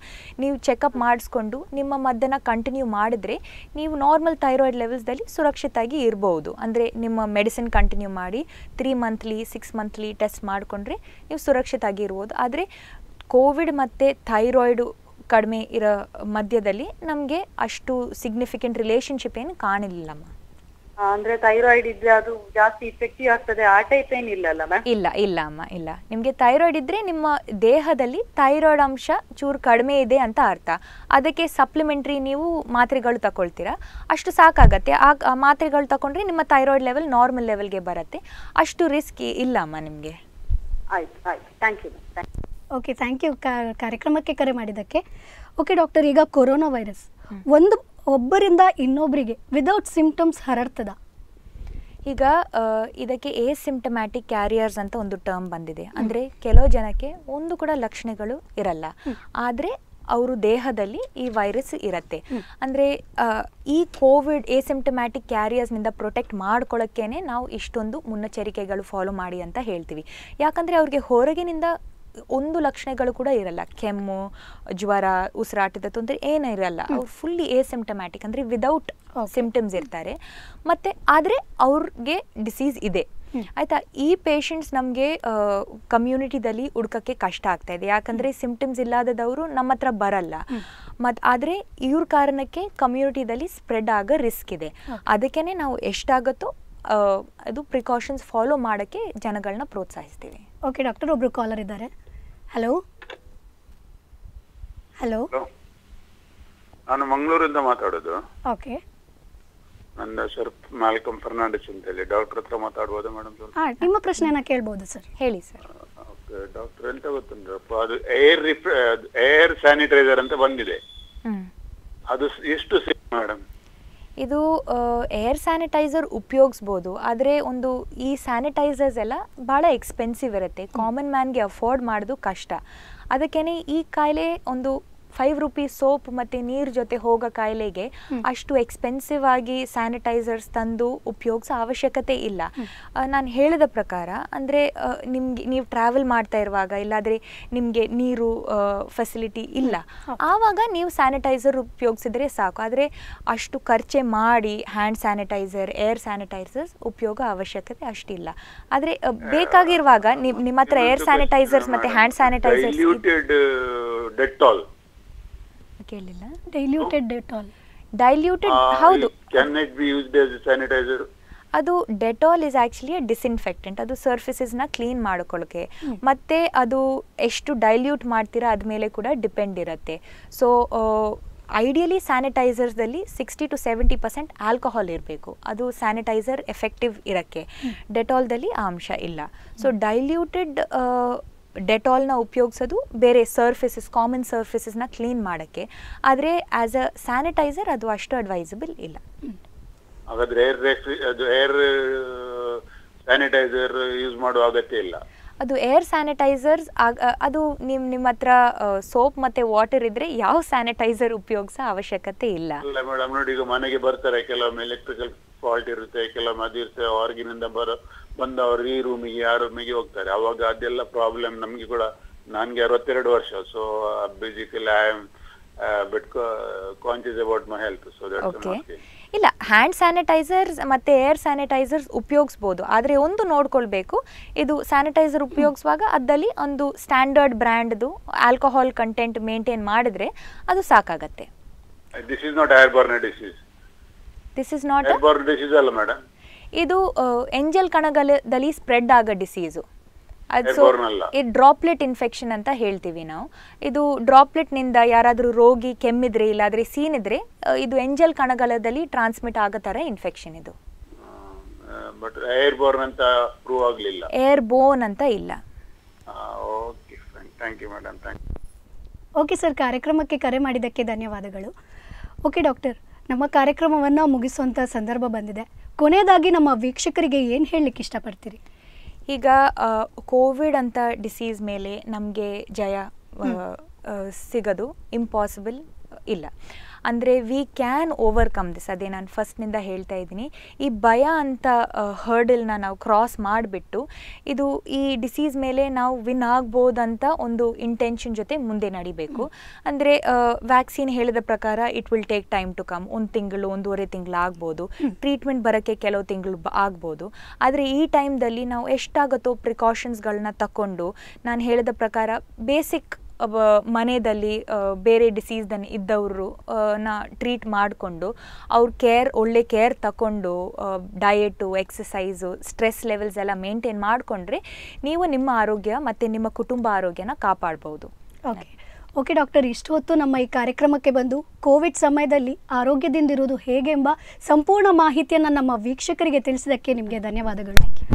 ನೀವು ಚೆಕಪ್ ಮಾಡಿಸ್ಕೊಂಡು ನಿಮ್ಮ ಮದ್ದನ್ನು ಕಂಟಿನ್ಯೂ ಮಾಡಿದ್ರೆ ನೀವು ನಾರ್ಮಲ್ ಥೈರಾಯ್ಡ್ ಲೆವೆಲ್ಸ್ದಲ್ಲಿ ಸುರಕ್ಷಿತಾಗಿ ಇರ್ಬೋದು ಅಂದರೆ ನಿಮ್ಮ ಮೆಡಿಸಿನ್ ಕಂಟಿನ್ಯೂ ಮಾಡಿ three monthly six monthly test ಮಾಡಿಕೊಂಡ್ರೆ ನೀವು ಸುರಕ್ಷಿತಾಗಿ ಇರ್ಬೋದು ಆದರೆ ಕೋವಿಡ್ ಮತ್ತು ಥೈರಾಯ್ಡ್ ಕಡಿಮೆ ಇರೋ ಮಧ್ಯದಲ್ಲಿ ನಮಗೆ ಅಷ್ಟು ಸಿಗ್ನಿಫಿಕೆಂಟ್ ರಿಲೇಶನ್ಶಿಪ್ ಏನು ಕಾಣಲಿಲ್ಲಮ್ಮ ಅಂದ್ರೆ ಥೈರಾಯ್ಡ್ ಇದ್ರೆ ಅದು ಜಾಸ್ತಿ ಇಫೆಕ್ಟಿವ್ ಆಗ್ತದೆ ಆ ಟೈಪ್ ಏನಿಲ್ಲ ಅಲ್ಲ ಇಲ್ಲ ಇಲ್ಲ ಅಮ್ಮ ಇಲ್ಲ ನಿಮಗೆ ಥೈರಾಯ್ಡ್ ಇದ್ರೆ ನಿಮ್ಮ ದೇಹದಲ್ಲಿ ಥೈರಾಯ್ಡ್ ಅಂಶ ಚೂರು ಕಡಿಮೆ ಇದೆ ಅಂತ ಅರ್ಥ ಅದಕ್ಕೆ ಸಪ್ಲಿಮೆಂಟ್ರಿ ನೀವು ಮಾತ್ರೆಗಳು ತಗೊಳ್ತೀರಾ ಅಷ್ಟು ಸಾಕಾಗತ್ತೆ ಆ ಮಾತ್ರೆಗಳು ತಕೊಂಡ್ರೆ ನಿಮ್ಮ ಥೈರಾಯ್ಡ್ ಲೆವೆಲ್ ನಾರ್ಮಲ್ ಲೆವೆಲ್ಗೆ ಬರುತ್ತೆ ಅಷ್ಟು ರಿಸ್ಕ್ ಅಮ್ಮ ನಿಮಗೆ ಆಯ್ತು ಆಯ್ತು thank you okay thank you ಕಾರ್ಯಕ್ರಮಕ್ಕೆ ಕರೆ ಮಾಡಿದ್ದಕ್ಕೆ ಓಕೆ ಡಾಕ್ಟರ್ ಈಗ ಕೊರೋನಾ ವೈರಸ್ ಒಂದು ಒಬ್ಬರಿಂದ ಇನ್ನೊಬ್ಬರಿಗೆ ವಿದೌಟ್ ಸಿಂಪ್ಟಮ್ಸ್ ಹರಡ್ತದ ಈಗ ಇದಕ್ಕೆ ಎ ಸಿಂಪ್ಟಮ್ಯಾಟಿಕ್ ಕ್ಯಾರಿಯರ್ಸ್ ಅಂತ ಒಂದು ಟರ್ಮ್ ಬಂದಿದೆ ಅಂದರೆ ಕೆಲವು ಜನಕ್ಕೆ ಒಂದು ಕೂಡ ಲಕ್ಷಣಗಳು ಇರಲ್ಲ ಆದರೆ ಅವರು ದೇಹದಲ್ಲಿ ಈ ವೈರಸ್ ಇರುತ್ತೆ ಅಂದರೆ ಈ ಕೋವಿಡ್ ಸಿಂಪ್ಟಮ್ಯಾಟಿಕ್ ಕ್ಯಾರಿಯರ್ಸ್ನಿಂದ ಪ್ರೊಟೆಕ್ಟ್ ಮಾಡ್ಕೊಳ್ಳೋಕ್ಕೇ ನಾವು ಇಷ್ಟೊಂದು ಮುನ್ನೆಚ್ಚರಿಕೆಗಳು ಫಾಲೋ ಮಾಡಿ ಅಂತ ಹೇಳ್ತೀವಿ ಯಾಕಂದರೆ ಅವ್ರಿಗೆ ಹೊರಗಿನಿಂದ ಒಂದು ಲಕ್ಷಣಗಳು ಕೂಡ ಇರಲ್ಲ ಕೆಮ್ಮು ಜ್ವರ ಉಸಿರಾಟದ ತೊಂದರೆ ಏನೂ ಇರಲ್ಲ ಅವ್ರು ಫುಲ್ಲಿ ಸಿಂಪ್ಟಮ್ಯಾಟಿಕ್ ಅಂದರೆ ವಿದೌಟ್ ಸಿಂಪ್ಟಮ್ಸ್ ಇರ್ತಾರೆ ಮತ್ತು ಆದರೆ ಅವ್ರಿಗೆ ಡಿಸೀಸ್ ಇದೆ ಆಯ್ತಾ ಈ ಪೇಷಂಟ್ಸ್ ನಮಗೆ ಕಮ್ಯುನಿಟಿದಲ್ಲಿ ಹುಡ್ಕೋಕ್ಕೆ ಕಷ್ಟ ಆಗ್ತಾ ಇದೆ ಯಾಕಂದರೆ ಸಿಂಪ್ಟಮ್ಸ್ ಇಲ್ಲದವರು ನಮ್ಮ ಹತ್ರ ಬರಲ್ಲ ಮತ್ತು ಆದರೆ ಇವ್ರ ಕಾರಣಕ್ಕೆ ಕಮ್ಯುನಿಟಿದಲ್ಲಿ ಸ್ಪ್ರೆಡ್ ಆಗೋ ರಿಸ್ಕ್ ಇದೆ ಅದಕ್ಕೇ ನಾವು ಎಷ್ಟಾಗುತ್ತೋ ಅದು ಪ್ರಿಕಾಷನ್ಸ್ ಫಾಲೋ ಮಾಡೋಕ್ಕೆ ಜನಗಳನ್ನ ಪ್ರೋತ್ಸಾಹಿಸ್ತೀವಿ ಓಕೆ ಡಾಕ್ಟರ್ ಒಬ್ಬರು ಕಾಲರ್ ಇದ್ದಾರೆ ಹಲೋ ಹಲೋ ನಾನು ಮಂಗಳೂರಿಂದ ಮಾತಾಡೋದು ಓಕೆ ನನ್ನ ಸರ್ ಮ್ಯಾಲ್ಕಮ್ ಫರ್ನಾಂಡಿಸ್ ಅಂತ ಹೇಳಿ ಡಾಕ್ಟರ್ ಹತ್ರ ಮಾತಾಡ್ಬೋದು ಮೇಡಮ್ ಹಾ ನಿಮ್ಮ ಪ್ರಶ್ನೆನ ಕೇಳ್ಬೋದು ಸರ್ ಹೇಳಿ ಸರ್ ಡಾಕ್ಟರ್ ಎಂತ ಗೊತ್ತುಂಟು ಅದು ಏರ್ ರಿಫ್ರೆ ಏರ್ ಸ್ಯಾನಿಟೈಸರ್ ಅಂತ ಬಂದಿದೆ ಅದು ಎಷ್ಟು ಸೇಫ್ ಮೇಡಮ್ ಇದು ಏರ್ ಸ್ಯಾನಿಟೈಸರ್ ಉಪಯೋಗಿಸ್ಬೋದು ಆದರೆ ಒಂದು ಈ ಸ್ಯಾನಿಟೈಸರ್ಸ್ ಎಲ್ಲ ಭಾಳ ಎಕ್ಸ್ಪೆನ್ಸಿವ್ ಇರುತ್ತೆ ಕಾಮನ್ ಮ್ಯಾನ್ಗೆ ಅಫೋರ್ಡ್ ಮಾಡೋದು ಕಷ್ಟ ಅದಕ್ಕೇ ಈ ಕಾಯಿಲೆ ಒಂದು ಫೈವ್ ರುಪೀಸ್ ಸೋಪ್ ಮತ್ತೆ ನೀರ್ ಜೊತೆ ಹೋಗೋ ಕಾಯಿಲೆಗೆ ಅಷ್ಟು ಎಕ್ಸ್ಪೆನ್ಸಿವ್ ಆಗಿ ಸ್ಯಾನಿಟೈಸರ್ಸ್ ತಂದು ಉಪಯೋಗಿಸೋ ಅವಶ್ಯಕತೆ ಇಲ್ಲ ನಾನು ಹೇಳಿದ ಪ್ರಕಾರ ಅಂದ್ರೆ ನಿಮ್ಗೆ ನೀವು ಟ್ರಾವೆಲ್ ಮಾಡ್ತಾ ಇರುವಾಗ ಇಲ್ಲಾದ್ರೆ ನಿಮಗೆ ನೀರು ಫೆಸಿಲಿಟಿ ಇಲ್ಲ ಆವಾಗ ನೀವು ಸ್ಯಾನಿಟೈಸರ್ ಉಪಯೋಗಿಸಿದ್ರೆ ಸಾಕು ಆದ್ರೆ ಅಷ್ಟು ಖರ್ಚೆ ಮಾಡಿ ಹ್ಯಾಂಡ್ ಸ್ಯಾನಿಟೈಸರ್ ಏರ್ ಸ್ಯಾನಿಟೈಸರ್ಸ್ ಉಪಯೋಗ ಅವಶ್ಯಕತೆ ಅಷ್ಟಿಲ್ಲ ಆದ್ರೆ ಬೇಕಾಗಿರುವಾಗ ನಿಮ್ಮ ಹತ್ರ ಏರ್ ಸ್ಯಾನಿಟೈಸರ್ಸ್ ಮತ್ತೆ ಹ್ಯಾಂಡ್ ಸ್ಯಾನಿಟೈಸರ್ಸ್ ಡೆಟಾಲ್ ಕೇಳಿಲ್ಲ ಡೈಲ್ಯೂಟೆಡ್ ಡೆಟಾಲ್ ಡೈಲ್ಯೂಟೆಡ್ ಹೌದು can it be used as a sanitiser ಅದು ಡೆಟಾಲ್ ಇಸ್ ಆ್ಯಕ್ಚುಲಿ ಡಿಸ್ಇನ್ಫೆಕ್ಟೆಂಟ್ ಅದು ಸರ್ಫೇಸಸ್ನ ಕ್ಲೀನ್ ಮಾಡ್ಕೊಳ್ಳೋಕೆ ಮತ್ತು ಅದು ಎಷ್ಟು ಡೈಲ್ಯೂಟ್ ಮಾಡ್ತೀರಾ ಅದ ಮೇಲೆ ಕೂಡ ಡಿಪೆಂಡ್ ಇರುತ್ತೆ ಸೊ ಐಡಿಯಲಿ ಸ್ಯಾನಿಟೈಸರ್ಸಲ್ಲಿ sixty to seventy percent alcohol ಇರಬೇಕು ಅದು ಸ್ಯಾನಿಟೈಸರ್ ಎಫೆಕ್ಟಿವ್ ಇರೋಕ್ಕೆ ಡೆಟಾಲ್ದಲ್ಲಿ ಆ ಅಂಶ ಇಲ್ಲ ಸೊ ಡೈಲ್ಯೂಟೆಡ್ ಡೆಟಾಲ್ನ ಉಪಯೋಗಿಸೋದು ಬೇರೆ ಸರ್ಫೇಸಸ್ ಕಾಮನ್ ಸರ್ಫೇಸಸ್ನ ಕ್ಲೀನ್ ಮಾಡೋಕ್ಕೆ ಆದರೆ ಆ್ಯಸ್ ಅ ಸ್ಯಾನಿಟೈಸರ್ ಅದು ಅಷ್ಟು ಅಡ್ವೈಸಬಲ್ ಇಲ್ಲ ಅದು ಏರ್ ಸ್ಯಾನಿಟೈಸರ್ ಯೂಸ್ ಮಾಡುವ ಅಗತ್ಯ ಇಲ್ಲ ಅದು ಏರ್ ಸ್ಯಾನಿಟೈಸರ್ಸ್ ಅದು ನಿಮ್ಮ ನಿಮ್ಮ ಹತ್ರ ಸೋಪ್ ಮತ್ತೆ ವಾಟರ್ ಇದ್ರೆ ಯಾವ ಸ್ಯಾನಿಟೈಸರ್ ಉಪಯೋಗಿಸ ಅವಶ್ಯಕತೆ ಇಲ್ಲ ಮೇಡಮ್ ನೋಡಿ ಈಗ ಮನೆಗೆ ಬರ್ತಾರೆ ಕೆಲವೊಮ್ಮೆ ಎಲೆಕ್ಟ್ರಿಕಲ್ ಫಾಲ್ಟ್ ಇರುತ್ತೆ ಕೆಲವೊಮ್ಮೆ ಅದಿರುತ್ತೆ ಹೊರಗಿನಿಂದ ಬರೋ ಬಂದವರು ಈ ರೂಮಿಗೆ ಆ ರೂಮಿಗೆ ಹೋಗ್ತಾರೆ ಅವಾಗ ಅದೆಲ್ಲ ಪ್ರಾಬ್ಲಮ್ ನಮ್ಗೆ ಕೂಡ ನನ್ಗೆ ಅರವತ್ತೆರಡು ವರ್ಷ so basically I am bit conscious about my health so that's ಇಲ್ಲ ಹ್ಯಾಂಡ್ ಸ್ಯಾನಿಟೈಸರ್ಸ್ ಮತ್ತೆ ಏರ್ ಸ್ಯಾನಿಟೈಸರ್ಸ್ ಉಪಯೋಗಿಸ್ಬೋದು ಆದರೆ ಒಂದು ನೋಡ್ಕೊಳ್ಬೇಕು ಇದು ಸ್ಯಾನಿಟೈಸರ್ ಉಪಯೋಗಿಸುವಾಗ ಅದಲ್ಲಿ ಒಂದು ಸ್ಟ್ಯಾಂಡರ್ಡ್ ಬ್ರ್ಯಾಂಡ್ದು ಆಲ್ಕೋಹಾಲ್ ಕಂಟೆಂಟ್ ಮೇಂಟೈನ್ ಮಾಡಿದ್ರೆ ಅದು ಸಾಕಾಗತ್ತೆ this is not airborne disease this is not disease ಅಲ್ಲ ಮೇಡಮ್ ಇದು ಎಂಜಲ್ ಕಣಗಲದಲ್ಲಿ ಸ್ಪ್ರೆಡ್ ಆಗೋ ಡಿಸೀಸು ಅದು ಸೊ ಈ ಡ್ರಾಪ್ಲೆಟ್ ಇನ್ಫೆಕ್ಷನ್ ಅಂತ ಹೇಳ್ತೀವಿ ನಾವು ಇದು ಡ್ರಾಪ್ಲೆಟ್ನಿಂದ ಯಾರಾದರೂ ರೋಗಿ ಕೆಮ್ಮಿದ್ರೆ ಸೀನ್ ಸೀನಿದ್ರೆ ಇದು ಎಂಜಲ್ ಕಣಗಲದಲ್ಲಿ ಟ್ರಾನ್ಸ್ಮಿಟ್ ಆಗೋ ಇನ್ಫೆಕ್ಷನ್ ಇದು ಏರ್ ಬೋನ್ ಅಂತ ಇಲ್ಲ ಓಕೆ ಸರ್ ಕಾರ್ಯಕ್ರಮಕ್ಕೆ ಕರೆ ಮಾಡಿದ್ದಕ್ಕೆ ಧನ್ಯವಾದಗಳು ಓಕೆ ಡಾಕ್ಟರ್ ನಮ್ಮ ಕಾರ್ಯಕ್ರಮವನ್ನು ಮುಗಿಸುವಂತ ಸಂದರ್ಭ ಬಂದಿದೆ ಕೊನೆಯದಾಗಿ ನಮ್ಮ ವೀಕ್ಷಕರಿಗೆ ಏನು ಹೇಳಲಿಕ್ಕೆ ಇಷ್ಟಪಡ್ತೀರಿ ಈಗ ಕೋವಿಡ್ ಅಂತ ಡಿಸೀಸ್ ಮೇಲೆ ನಮಗೆ ಜಯ ಸಿಗೋದು ಇಂಪಾಸಿಬಲ್ ಇಲ್ಲ ಅಂದರೆ ವಿ ಕ್ಯಾನ್ ಓವರ್ಕಮ್ ದಿಸ್ ಅದೇ ನಾನು ಫಸ್ಟ್ನಿಂದ ಹೇಳ್ತಾ ಇದ್ದೀನಿ ಈ ಭಯ ಅಂತ ಹರ್ಡಲ್ನ ನಾವು ಕ್ರಾಸ್ ಮಾಡಿಬಿಟ್ಟು ಇದು ಈ ಡಿಸೀಸ್ ಮೇಲೆ ನಾವು ವಿನ್ ಆಗ್ಬೋದಂತ ಒಂದು ಇಂಟೆನ್ಷನ್ ಜೊತೆ ಮುಂದೆ ನಡಿಬೇಕು ಅಂದರೆ ವ್ಯಾಕ್ಸಿನ್ ಹೇಳಿದ ಪ್ರಕಾರ it will take time to come ಒಂದು ತಿಂಗಳು ಒಂದೂವರೆ ತಿಂಗಳು ಆಗ್ಬೋದು ಟ್ರೀಟ್ಮೆಂಟ್ ಬರೋಕ್ಕೆ ಕೆಲವು ತಿಂಗಳು ಆಗ್ಬೋದು ಆದರೆ ಈ ಟೈಮ್ದಲ್ಲಿ ನಾವು ಎಷ್ಟಾಗುತ್ತೋ ಪ್ರಿಕಾಷನ್ಸ್ಗಳನ್ನ ತಗೊಂಡು ನಾನು ಹೇಳಿದ ಪ್ರಕಾರ ಬೇಸಿಕ್ ಮನೆಯಲ್ಲಿ ಬೇರೆ ಡಿಸೀಸ್ದನ್ನು ಇದ್ದವರು ನ ಟ್ರೀಟ್ ಮಾಡಿಕೊಂಡು ಅವ್ರ ಕೇರ್ ಒಳ್ಳೆ ಕೇರ್ ತಗೊಂಡು ಡಯೆಟು ಎಕ್ಸಸೈಸು ಸ್ಟ್ರೆಸ್ ಲೆವೆಲ್ಸ್ ಎಲ್ಲ ಮೇಂಟೈನ್ ಮಾಡಿಕೊಂಡ್ರೆ ನೀವು ನಿಮ್ಮ ಆರೋಗ್ಯ ಮತ್ತು ನಿಮ್ಮ ಕುಟುಂಬ ಆರೋಗ್ಯನ ಕಾಪಾಡ್ಬೋದು ಓಕೆ ಓಕೆ ಡಾಕ್ಟರ್ ಇಷ್ಟು ಹೊತ್ತು ನಮ್ಮ ಈ ಕಾರ್ಯಕ್ರಮಕ್ಕೆ ಬಂದು ಕೋವಿಡ್ ಸಮಯದಲ್ಲಿ ಆರೋಗ್ಯದಿಂದಿರುವುದು ಹೇಗೆಂಬ ಸಂಪೂರ್ಣ ಮಾಹಿತಿಯನ್ನು ನಮ್ಮ ವೀಕ್ಷಕರಿಗೆ ತಿಳಿಸಿದಕ್ಕೆ ನಿಮಗೆ ಧನ್ಯವಾದಗಳು ಥ್ಯಾಂಕ್ ಯು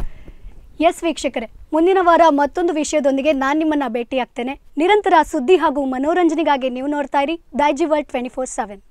ಎಸ್ ವೀಕ್ಷಕರೇ ಮುಂದಿನ ವಾರ ಮತ್ತೊಂದು ವಿಷಯದೊಂದಿಗೆ ನಾನು ನಿಮ್ಮನ್ನ ಭೇಟಿಯಾಗ್ತೇನೆ ನಿರಂತರ ಸುದ್ದಿ ಹಾಗೂ ಮನೋರಂಜನೆಗಾಗಿ ನೀವು ನೋಡ್ತಾ ಇರಿ Daiji world twenty four seven